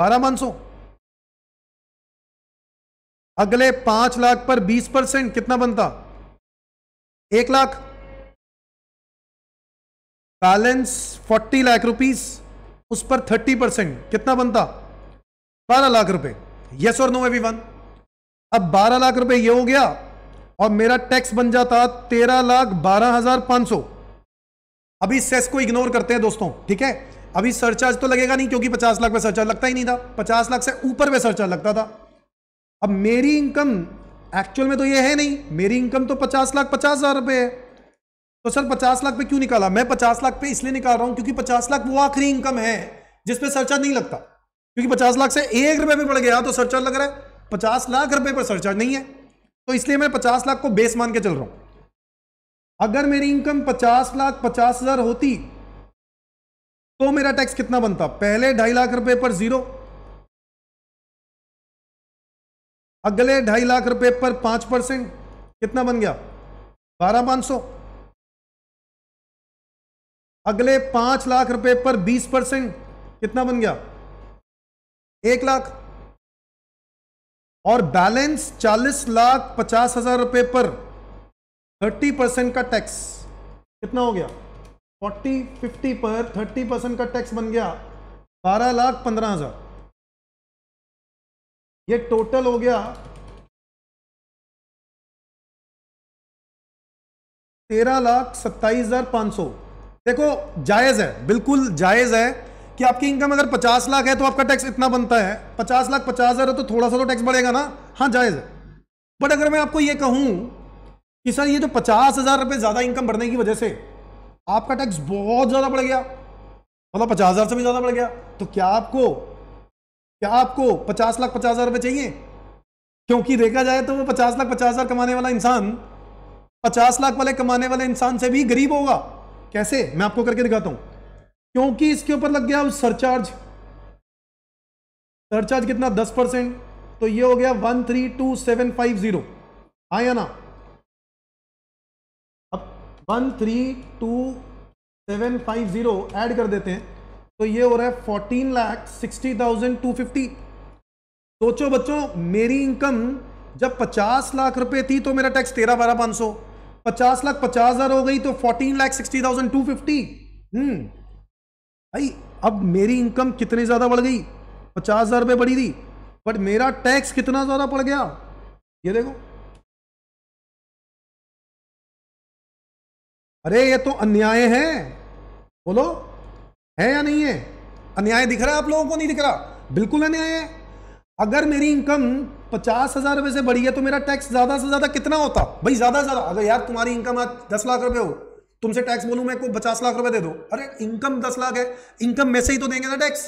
बारह मान सौ अगले पांच लाख पर बीस परसेंट कितना बनता एक lakh balance forty lakh rupees उस पर थर्टी परसेंट कितना बनता बारह लाख रुपए यस और नो एवी वन अब बारह लाख रुपए ये हो गया और मेरा टैक्स बन जाता तेरह लाख बारह हजार पांच सौ अभी सेस को इग्नोर करते हैं दोस्तों ठीक है अभी सरचार्ज तो लगेगा नहीं क्योंकि पचास लाख में सरचार्ज लगता ही नहीं था पचास लाख से ऊपर में सरचार्ज लगता था अब मेरी इनकम एक्चुअल में तो ये है नहीं मेरी इनकम तो पचास लाख पचास हजार रुपये है तो सर पचास लाख पे क्यों निकाला मैं पचास लाख पे इसलिए निकाल रहा हूं क्योंकि पचास लाख वो आखिरी इनकम है जिसपे सरचार्ज नहीं लगता क्योंकि पचास लाख से एक रुपए में बढ़ गया तो सरचार्ज लग रहा है पचास लाख रुपए पर सरचार्ज नहीं है तो इसलिए मैं पचास लाख को बेस मान के चल रहा हूं अगर मेरी इनकम पचास लाख पचास हजार होती तो मेरा टैक्स कितना बनता पहले ढाई लाख रुपए पर जीरो अगले ढाई लाख रुपए पर पांच परसेंट कितना बन गया बारह पांच सौ अगले पांच लाख रुपए पर बीस परसेंट कितना बन गया एक लाख और बैलेंस चालीस लाख पचास हजार रुपए पर थर्टी परसेंट का टैक्स कितना हो गया फोर्टी फिफ्टी पर थर्टी परसेंट का टैक्स बन गया बारह लाख पंद्रह हजार ये टोटल हो गया तेरह लाख सत्ताईस हजार पांच सौ देखो जायज़ है बिल्कुल जायज़ है कि आपकी इनकम अगर पचास लाख है तो आपका टैक्स इतना बनता है पचास लाख पचास हजार है तो थोड़ा सा तो टैक्स बढ़ेगा ना हाँ जायज़ है बट अगर मैं आपको ये कहूं कि सर ये तो पचास हजार रुपये ज़्यादा इनकम बढ़ने की वजह से आपका टैक्स बहुत ज़्यादा बढ़ गया मतलब पचास हज़ार से भी ज़्यादा बढ़ गया तो क्या आपको क्या आपको पचास लाख पचास हज़ार रुपये चाहिए क्योंकि देखा जाए तो वो पचास लाख पचास हज़ार कमाने वाला इंसान पचास लाख वाले कमाने वाले इंसान से भी गरीब होगा कैसे मैं आपको करके दिखाता हूं क्योंकि इसके ऊपर लग गया सरचार्ज सरचार्ज कितना दस परसेंट तो ये हो गया one three two seven five zero आया ना one three two seven five zero add कर देते हैं तो ये हो रहा है fourteen lakh sixty thousand two fifty सोचो बच्चों मेरी इनकम जब पचास लाख रुपए थी तो मेरा टैक्स तेरह बारह पाँच सौ पचास लाख पचास हज़ार हो गई तो fourteen lakh sixty thousand two fifty hmm भाई अब मेरी इनकम कितनी ज़्यादा बढ़ गई पचास हज़ार रुपये बढ़ी थी बट मेरा टैक्स कितना ज़्यादा पड़ गया ये देखो अरे ये तो अन्याय है बोलो है या नहीं है अन्याय दिख रहा है आप लोगों को नहीं दिख रहा बिल्कुल अन्याय है अगर मेरी इनकम पचास हजार रुपये से बढ़ी है तो मेरा टैक्स ज्यादा से ज्यादा कितना होता भाई ज्यादा से ज्यादा अगर यार तुम्हारी इनकम आज दस लाख रुपए हो तुमसे टैक्स बोलू मैं को पचास लाख रुपए दे दो अरे इनकम दस लाख है इनकम में से ही तो देंगे ना टैक्स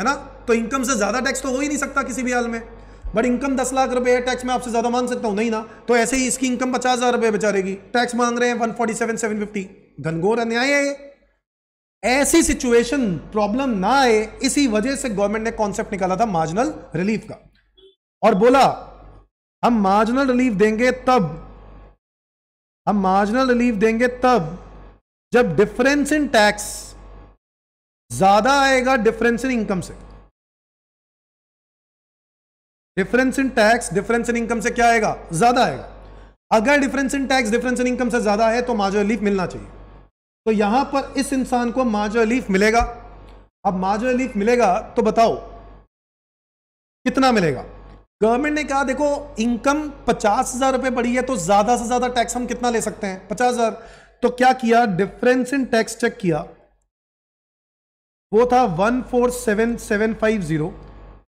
है ना तो इनकम से ज्यादा टैक्स तो हो ही नहीं सकता किसी भी हाल में बट इनकम दस लाख रुपए है टैक्स मैं आपसे ज्यादा मांग सकता हूं नहीं ना तो ऐसे ही इसकी इनकम पचास हजार रुपए रहेगी टैक्स मांग रहे हैं one forty seven seven fifty घनघोर अन्याय है ऐसी सिचुएशन प्रॉब्लम ना आए इसी वजह से गवर्नमेंट ने कॉन्सेप्ट निकाला था मार्जिनल रिलीफ का और बोला हम मार्जिनल रिलीफ देंगे तब हम मार्जिनल रिलीफ देंगे तब जब डिफरेंस इन टैक्स ज्यादा आएगा डिफरेंस इन इनकम से difference in tax difference in income से क्या आएगा ज्यादा आएगा अगर difference in tax difference in income से ज्यादा है तो माजो रिलीफ मिलना चाहिए तो यहां पर इस इंसान को माजो रिलीफ मिलेगा अब माजो रिलीफ मिलेगा तो बताओ कितना मिलेगा गवर्नमेंट ने कहा देखो इनकम पचास हजार रुपए बढ़ी है तो ज्यादा से ज्यादा टैक्स हम कितना ले सकते हैं पचास हजार तो क्या किया डिफरेंस इन टैक्स चेक किया वो था one four seven seven five zero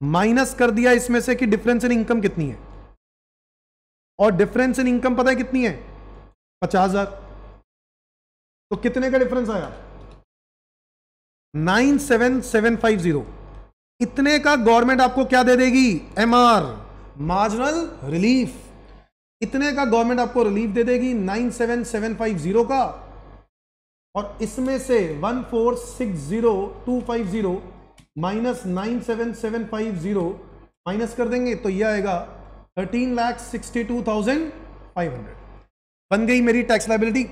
minus कर दिया इसमें से कि डिफरेंस इन इनकम कितनी है और डिफरेंस इन इनकम पता है कितनी है पचास हजार तो कितने का डिफरेंस आया nine seven seven five zero इतने का गवर्नमेंट आपको क्या दे देगी एमआर मार्जिनल रिलीफ इतने का गवर्नमेंट आपको रिलीफ दे देगी nine seven seven five zero का और इसमें से one four six zero two five zero minus nine seven seven five zero minus कर देंगे तो ये आएगा thirteen lakh sixty two thousand five hundred बन गई मेरी टैक्स लाइबिलिटी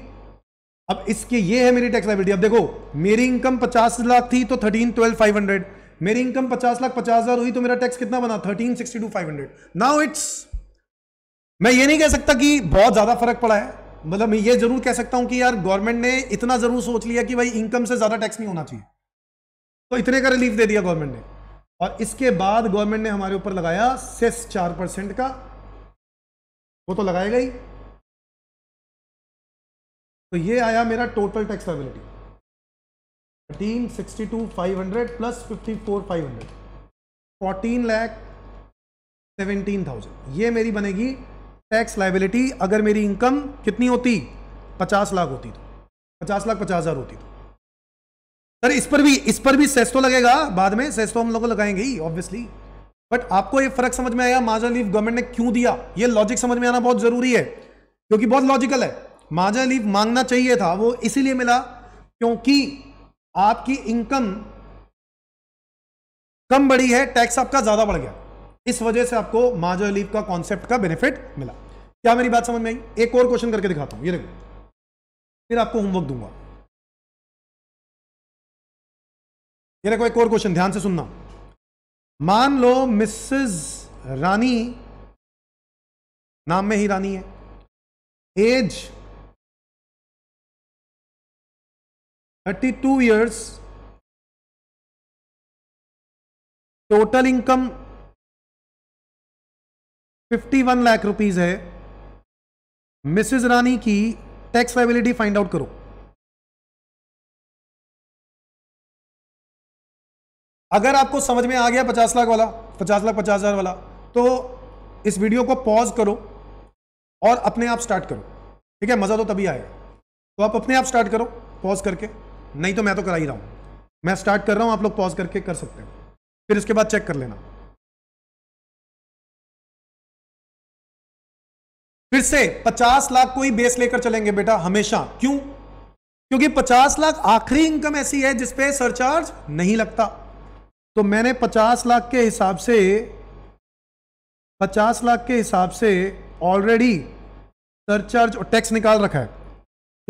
अब इसके ये है मेरी टैक्स लाइबिलिटी अब देखो मेरी इनकम पचास लाख थी तो थर्टीन ट्वेल्व फाइव हंड्रेड मेरी इनकम पचास लाख पचास हजार हुई तो मेरा टैक्स कितना बना thirteen sixty two five hundred now it's मैं ये नहीं कह सकता कि बहुत ज्यादा फर्क पड़ा है मतलब मैं ये जरूर कह सकता हूं कि यार गवर्नमेंट ने इतना जरूर सोच लिया कि भाई इनकम से ज्यादा टैक्स नहीं होना चाहिए तो इतने का रिलीफ दे दिया गवर्नमेंट ने और इसके बाद गवर्नमेंट ने हमारे ऊपर लगाया सेस चार परसेंट का वो तो लगाएगा ही तो ये आया मेरा total tax liability thirteen sixty two five hundred plus fifty four five hundred fourteen lakh seventeen thousand ये मेरी बनेगी टैक्स लाइबिलिटी अगर मेरी इनकम कितनी होती पचास लाख होती तो पचास लाख पचास हज़ार होती तो सर इस पर भी इस पर भी सेस तो लगेगा बाद में सेस तो हम लोग लगाएंगे ही ऑब्वियसली बट आपको ये फर्क समझ में आया माजा लीव गवर्नमेंट ने क्यों दिया ये लॉजिक समझ में आना बहुत जरूरी है क्योंकि बहुत लॉजिकल है माजा लीव मांगना चाहिए था वो इसीलिए मिला क्योंकि आपकी इनकम कम बढ़ी है टैक्स आपका ज्यादा बढ़ गया इस वजह से आपको माजा लीव का कॉन्सेप्ट का बेनिफिट मिला क्या मेरी बात समझ में आई एक और क्वेश्चन करके दिखाता हूं ये देखो फिर आपको होमवर्क दूंगा ये देखो एक और क्वेश्चन ध्यान से सुनना मान लो मिसेस रानी नाम में ही रानी है age 32 two years total income 51 lakh rupees है मिसेस रानी की टैक्स लाइबिलिटी फाइंड आउट करो अगर आपको समझ में आ गया पचास लाख वाला पचास लाख पचास हज़ार वाला तो इस वीडियो को पॉज करो और अपने आप स्टार्ट करो ठीक है मज़ा तो तभी आएगा तो आप अपने आप स्टार्ट करो पॉज करके नहीं तो मैं तो करा ही रहा हूं मैं स्टार्ट कर रहा हूं आप लोग पॉज करके कर सकते हैं फिर इसके बाद चेक कर लेना फिर से 50 लाख को ही बेस लेकर चलेंगे बेटा हमेशा क्यों क्योंकि 50 लाख आखिरी इनकम ऐसी है जिसपे सरचार्ज नहीं लगता तो मैंने 50 लाख के हिसाब से 50 लाख के हिसाब से ऑलरेडी सरचार्ज और टैक्स निकाल रखा है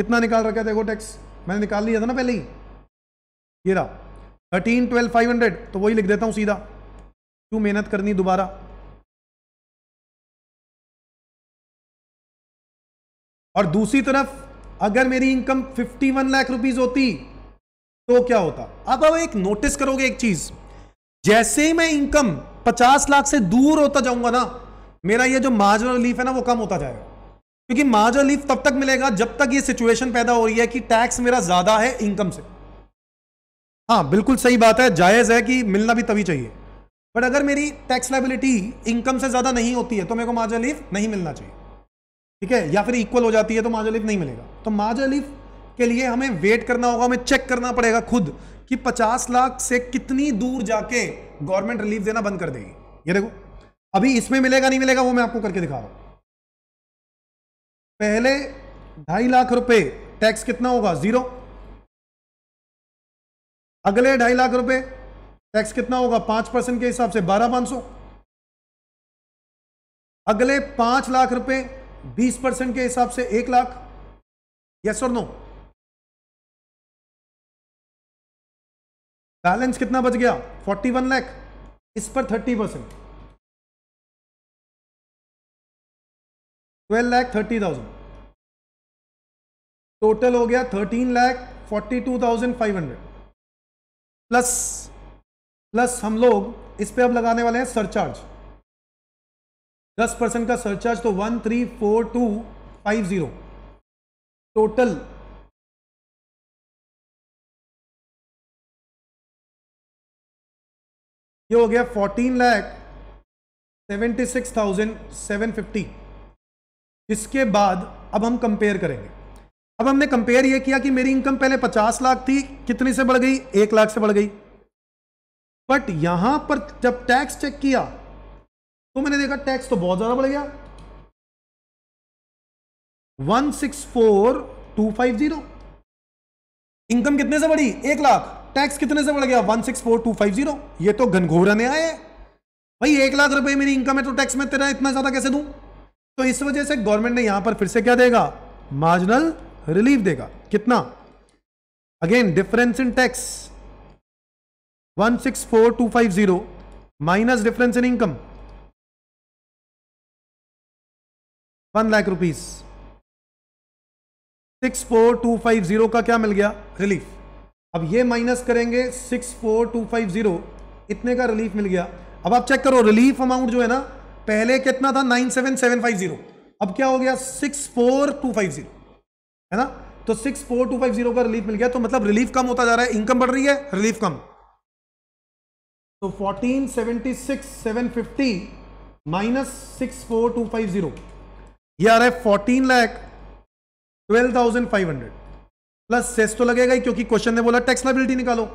कितना निकाल रखा है देखो टैक्स मैंने निकाल लिया था ना पहले ही ये रहा थर्टीन ट्वेल्व फाइव हंड्रेड तो वही लिख देता हूँ सीधा क्यों मेहनत करनी दोबारा और दूसरी तरफ अगर मेरी इनकम 51 लाख रुपीस होती तो क्या होता अब अब एक नोटिस करोगे एक चीज़ जैसे ही मैं इनकम 50 लाख से दूर होता जाऊंगा ना मेरा ये जो मार्जिनल रिलीफ है ना वो कम होता जाएगा क्योंकि मार्जिनल रिलीफ तब तक मिलेगा जब तक ये सिचुएशन पैदा हो रही है कि टैक्स मेरा ज्यादा है इनकम से हाँ बिल्कुल सही बात है जायज है कि मिलना भी तभी चाहिए बट अगर मेरी टैक्स लाइबिलिटी इनकम से ज्यादा नहीं होती है तो मेरे को मार्जिनल रिलीफ नहीं मिलना चाहिए ठीक है या फिर इक्वल हो जाती है तो मार्जिनल रिलीफ नहीं मिलेगा तो मार्जिनल रिलीफ के लिए हमें वेट करना होगा हमें चेक करना पड़ेगा खुद कि 50 लाख से कितनी दूर जाके गवर्नमेंट रिलीफ देना बंद कर देगी ये देखो अभी इसमें मिलेगा नहीं मिलेगा वो मैं आपको करके दिखा रहा हूं पहले ढाई लाख रुपए टैक्स कितना होगा जीरो अगले ढाई लाख रुपए टैक्स कितना होगा पांच परसेंट के हिसाब से बारह पांच सौ अगले पांच लाख रुपए बीस परसेंट के हिसाब से एक लाख यस और नो बैलेंस कितना बच गया 41 लैख इस पर 30 percent twelve lakh thirty thousand total हो गया thirteen lakh forty two thousand five hundred plus plus हम लोग इस पे अब लगाने वाले हैं सरचार्ज दस परसेंट का सरचार्ज तो one three four two five zero total ये हो गया fourteen lakh seventy six thousand seven fifty इसके बाद अब हम कंपेयर करेंगे अब हमने कंपेयर ये किया कि मेरी इनकम पहले पचास लाख थी कितनी से बढ़ गई एक लाख से बढ़ गई बट यहां पर जब टैक्स चेक किया तो मैंने देखा टैक्स तो बहुत ज्यादा बढ़ गया one six four two five zero income कितने से बढ़ी एक लाख टैक्स कितने से बढ़ गया one six four two five zero ये तो घनघोरा में आए भाई एक लाख रुपए मेरी इनकम है तो टैक्स में तेरा इतना ज्यादा कैसे दू तो इस वजह से गवर्नमेंट ने यहां पर फिर से क्या देगा मार्जिनल रिलीफ देगा कितना again difference in tax one six four two five zero minus difference in income one lakh rupees six four two five zero का क्या मिल गया रिलीफ अब ये माइनस करेंगे six four two five zero इतने का रिलीफ मिल गया अब आप चेक करो रिलीफ अमाउंट जो है ना पहले कितना था nine seven seven five zero अब क्या हो गया six four two five zero है ना तो six four two five zero का रिलीफ मिल गया तो मतलब रिलीफ कम होता जा रहा है इनकम बढ़ रही है रिलीफ कम तो fourteen seventy six seven fifty minus six four two five zero आ रहा है fourteen lakh twelve thousand five hundred plus cess तो लगेगा ही क्योंकि क्वेश्चन ने बोला टैक्स लाइबिलिटी निकालो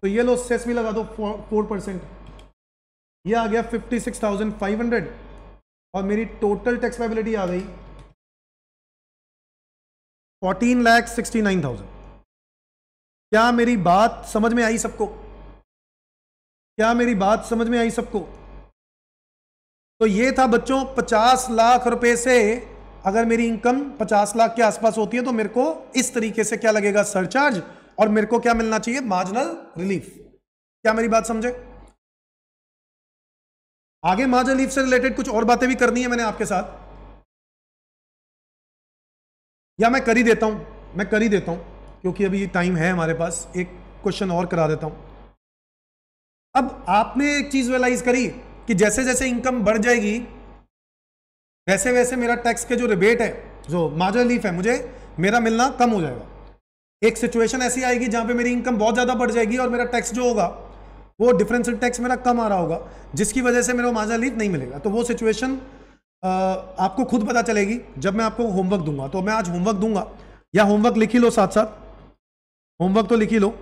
तो ये लो सेस भी लगा दो फोर परसेंट ये आ गया fifty six thousand five hundred और मेरी टोटल टैक्स लाइबिलिटी आ गई fourteen lakh sixty nine thousand क्या मेरी बात समझ में आई सबको क्या मेरी बात समझ में आई सबको तो ये था बच्चों पचास लाख रुपए से अगर मेरी इनकम 50 लाख के आसपास होती है तो मेरे को इस तरीके से क्या लगेगा सरचार्ज और मेरे को क्या मिलना चाहिए मार्जिनल रिलीफ क्या मेरी बात समझे आगे मार्जिनल रिलीफ से रिलेटेड कुछ और बातें भी करनी है मैंने आपके साथ या मैं कर ही देता हूं मैं कर ही देता हूं क्योंकि अभी टाइम है हमारे पास एक क्वेश्चन और करा देता हूं अब आपने एक चीज रियलाइज करी कि जैसे जैसे इनकम बढ़ जाएगी वैसे वैसे मेरा टैक्स के जो रिबेट है जो माजर लीफ है मुझे मेरा मिलना कम हो जाएगा एक सिचुएशन ऐसी आएगी जहां पे मेरी इनकम बहुत ज़्यादा बढ़ जाएगी और मेरा टैक्स जो होगा वो डिफरेंशियल टैक्स मेरा कम आ रहा होगा जिसकी वजह से मेरा माजा लीफ नहीं मिलेगा तो वो सिचुएशन आपको खुद पता चलेगी जब मैं आपको होमवर्क दूंगा तो मैं आज होमवर्क दूंगा या होमवर्क लिख ही लो साथ साथ होमवर्क तो लिख ही लो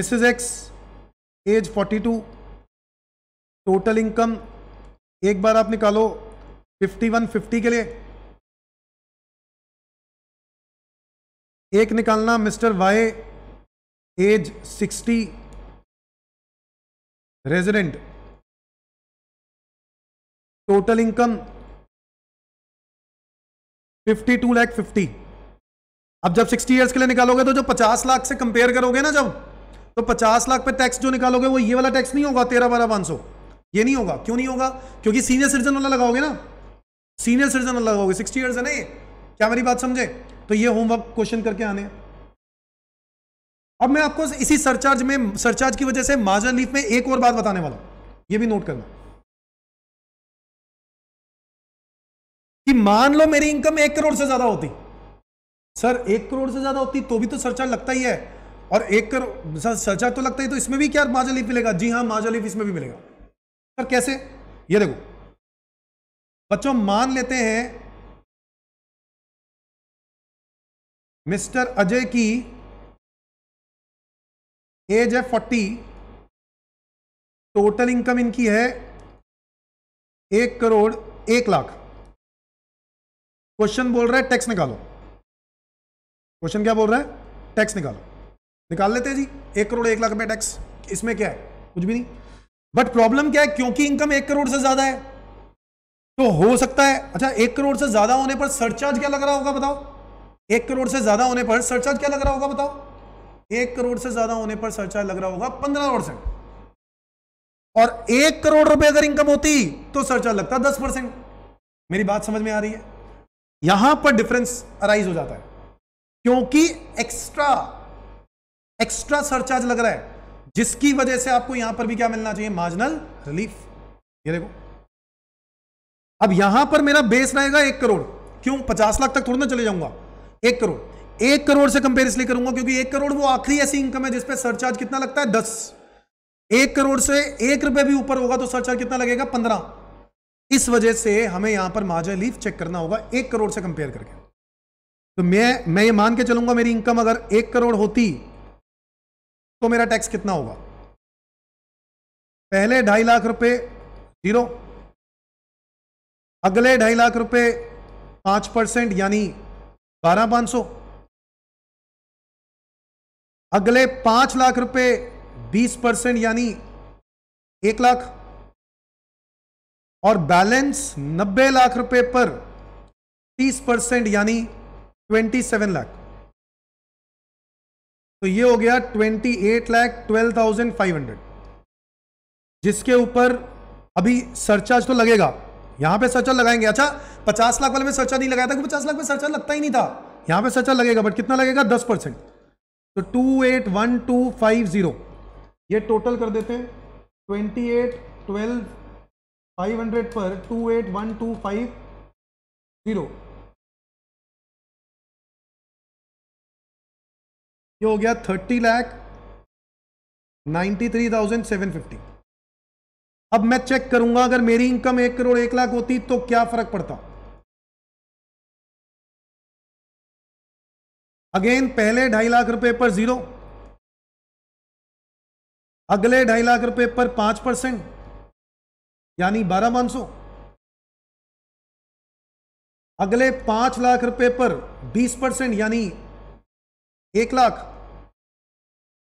Mrs X age 42 total income एक बार आप निकालो फिफ्टी वन फिफ्टी के लिए एक निकालना Mr Y age sixty resident total income fifty two lakh fifty अब जब सिक्सटी ईयर्स के लिए निकालोगे तो जो पचास लाख से कंपेयर करोगे ना जब तो पचास लाख पे टैक्स जो निकालोगे वो ये वाला टैक्स नहीं होगा तेरह बारह पांच सौ ये नहीं होगा क्यों नहीं होगा क्योंकि सीनियर सिटीजन वाला लगाओगे ना सीनियर सिटीजन वाला लगाओगे सिक्सटी ईयर्स है ना ये क्या मेरी बात समझे तो ये होमवर्क क्वेश्चन करके आने अब मैं आपको इसी सरचार्ज में सरचार्ज की वजह से माजर लीफ में एक और बात बताने वाला हूं ये भी नोट करना कि मान लो मेरी इनकम एक करोड़ से ज्यादा होती सर एक करोड़ से ज्यादा होती तो भी तो सरचार्ज लगता ही है और एक करोड़ सरचार्ज तो लगता ही तो इसमें भी क्या माजर लीफ मिलेगा जी हाँ माजर लीफ इसमें भी मिलेगा पर कैसे ये देखो बच्चों मान लेते हैं मिस्टर अजय की एज है फोर्टी टोटल इनकम इनकी है एक करोड़ एक लाख क्वेश्चन बोल रहा है टैक्स निकालो क्वेश्चन क्या बोल रहा है टैक्स निकालो निकाल लेते हैं जी एक करोड़ एक लाख रुपए टैक्स इसमें क्या है कुछ भी नहीं बट प्रॉब्लम क्या है क्योंकि इनकम एक करोड़ से ज्यादा है तो हो सकता है अच्छा एक करोड़ से ज्यादा होने पर सरचार्ज क्या लग रहा होगा बताओ एक करोड़ से ज्यादा होने पर सरचार्ज क्या लग रहा होगा बताओ एक करोड़ से ज्यादा होने पर सरचार्ज लग रहा होगा पंद्रह परसेंट और एक करोड़ रुपए अगर इनकम होती तो सरचार्ज लगता दस परसेंट मेरी बात समझ में आ रही है यहां पर डिफरेंस अराइज हो जाता है क्योंकि एक्स्ट्रा एक्स्ट्रा सरचार्ज लग रहा है जिसकी वजह से आपको यहां पर भी क्या मिलना चाहिए मार्जिनल रिलीफ ये देखो अब यहां पर मेरा बेस रहेगा एक करोड़ क्यों पचास लाख तक थोड़ा ना चले जाऊंगा एक करोड़ एक करोड़ से कंपेयर इसलिए करूंगा क्योंकि एक करोड़ वो आखिरी ऐसी इनकम है जिसपे सरचार्ज कितना लगता है दस एक करोड़ से एक रुपए भी ऊपर होगा तो सरचार्ज कितना लगेगा पंद्रह इस वजह से हमें यहां पर माजा लीफ चेक करना होगा एक करोड़ से कंपेयर करके तो मैं मैं ये मान के चलूंगा मेरी इनकम अगर एक करोड़ होती तो मेरा टैक्स कितना होगा पहले ढाई लाख रुपए जीरो अगले ढाई लाख रुपए पांच परसेंट यानी बारह पांच सौ अगले पांच लाख रुपए बीस परसेंट यानी एक लाख और बैलेंस नब्बे लाख रुपए पर तीस परसेंट यानी ट्वेंटी सेवन लाख तो ये हो गया twenty eight lakh twelve thousand five hundred जिसके ऊपर अभी सरचार्ज तो लगेगा यहां पे सरचार्ज लगाएंगे अच्छा पचास लाख वाले में सरचार्ज नहीं लगाया था पचास लाख में सरचार्ज लगता ही नहीं था यहां पे सरचार्ज लगेगा बट कितना लगेगा दस परसेंट तो two eight one two five zero ये टोटल कर देते हैं twenty eight twelve five hundred पर two eight one two five zero ये हो गया thirty lakh ninety three thousand seven fifty अब मैं चेक करूंगा अगर मेरी इनकम एक करोड़ एक लाख होती तो क्या फर्क पड़ता अगेन पहले ढाई लाख रुपए पर जीरो अगले ढाई लाख रुपए पर पांच परसेंट यानी बारह पांच सौ अगले पांच लाख रुपए पर बीस परसेंट यानी एक लाख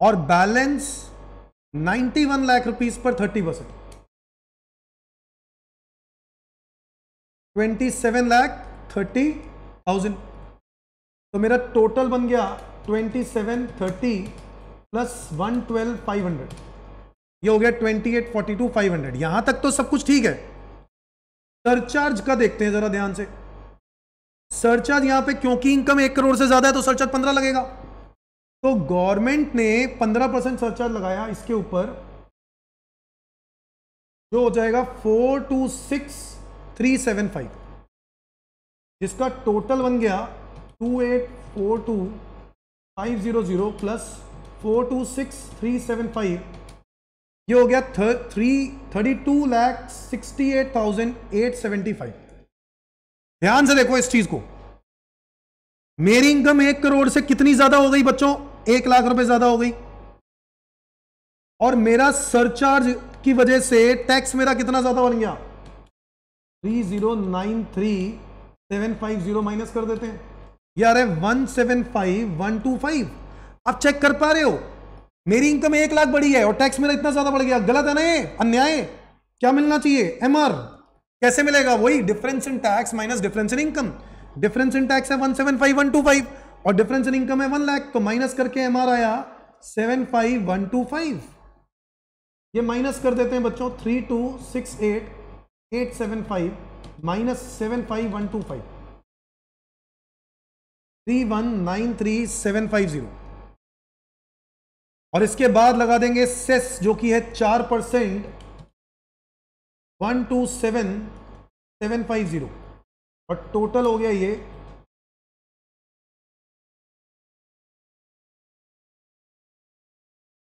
और बैलेंस 91 लाख रुपीस पर 30 percent twenty seven lakh thirty thousand तो मेरा टोटल बन गया twenty seven thirty plus one twelve five hundred ये हो गया twenty eight forty two five hundred यहां तक तो सब कुछ ठीक है सरचार्ज का देखते हैं जरा ध्यान से सरचार्ज यहां पे क्योंकि इनकम एक करोड़ से ज्यादा है तो सरचार्ज पंद्रह लगेगा तो गवर्नमेंट ने 15 परसेंट सरचार्ज लगाया इसके ऊपर जो हो जाएगा four two six three seven five जिसका टोटल बन गया two eight four two five zero zero plus four two six three seven five ये हो गया three thirty two lakh sixty eight thousand eight seventy five ध्यान से देखो इस चीज को मेरी इनकम एक करोड़ से कितनी ज्यादा हो गई बच्चों एक लाख रुपए ज्यादा हो गई और मेरा सरचार्ज की वजह से टैक्स मेरा कितना ज्यादा बन गया three zero nine three seven five zero minus कर देते हैं यार है one seven five one two five आप चेक कर पा रहे हो मेरी इनकम एक लाख बढ़ी है और टैक्स मेरा इतना ज्यादा बढ़ गया गलत है ना ये अन्याय क्या मिलना चाहिए एम कैसे मिलेगा वही difference in tax minus difference in income difference in tax है वन सेवन और डिफरेंस इन इनकम है वन लाख तो माइनस करके एम आर आया seven five one two five ये माइनस कर देते हैं बच्चों three two six eight eight seven five minus seven five one two five three one nine three seven five zero और इसके बाद लगा देंगे सेस जो कि है चार percent one two seven seven five zero और टोटल हो गया ये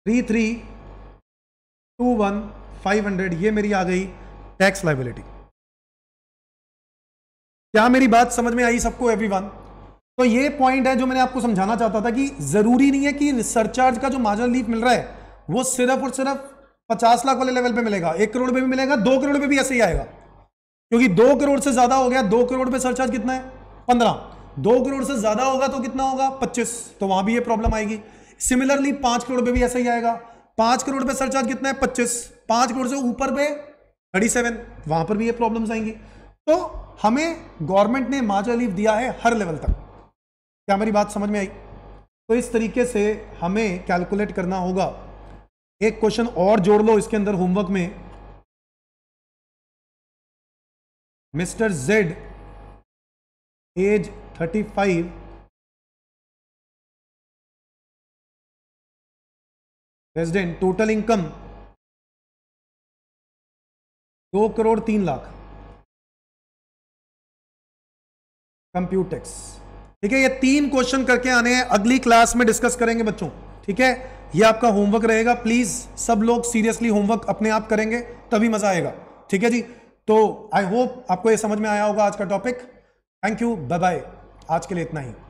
three three two one five hundred ये मेरी आ गई टैक्स लाइबिलिटी क्या मेरी बात समझ में आई सबको एवरीवन तो ये पॉइंट है जो मैंने आपको समझाना चाहता था कि जरूरी नहीं है कि सरचार्ज का जो मार्जिनल लीफ मिल रहा है वो सिर्फ और सिर्फ पचास लाख वाले लेवल पे मिलेगा एक करोड़ पे भी मिलेगा दो करोड़ पे भी ऐसे ही आएगा क्योंकि दो करोड़ से ज्यादा हो गया दो करोड़ पे सरचार्ज कितना है पंद्रह दो करोड़ से ज्यादा होगा तो कितना होगा पच्चीस तो वहां भी ये प्रॉब्लम आएगी सिमिलरली पांच करोड़ पे भी ऐसा ही आएगा पांच करोड़ पे सरचार्ज कितना है पच्चीस पांच करोड़ से ऊपर पे थर्टी सेवन वहां पर भी ये प्रॉब्लम आएंगी तो हमें गवर्नमेंट ने माजो रिलीफ दिया है हर लेवल तक क्या मेरी बात समझ में आई तो इस तरीके से हमें कैलकुलेट करना होगा एक क्वेश्चन और जोड़ लो इसके अंदर होमवर्क में Mr Z age thirty five resident total income दो करोड़ तीन लाख कंप्यूटेक्स ठीक है ये तीन क्वेश्चन करके आने हैं अगली क्लास में डिस्कस करेंगे बच्चों ठीक है ये आपका होमवर्क रहेगा प्लीज सब लोग सीरियसली होमवर्क अपने आप करेंगे तभी मजा आएगा ठीक है जी तो आई होप आपको ये समझ में आया होगा आज का topic thank you bye bye आज के लिए इतना ही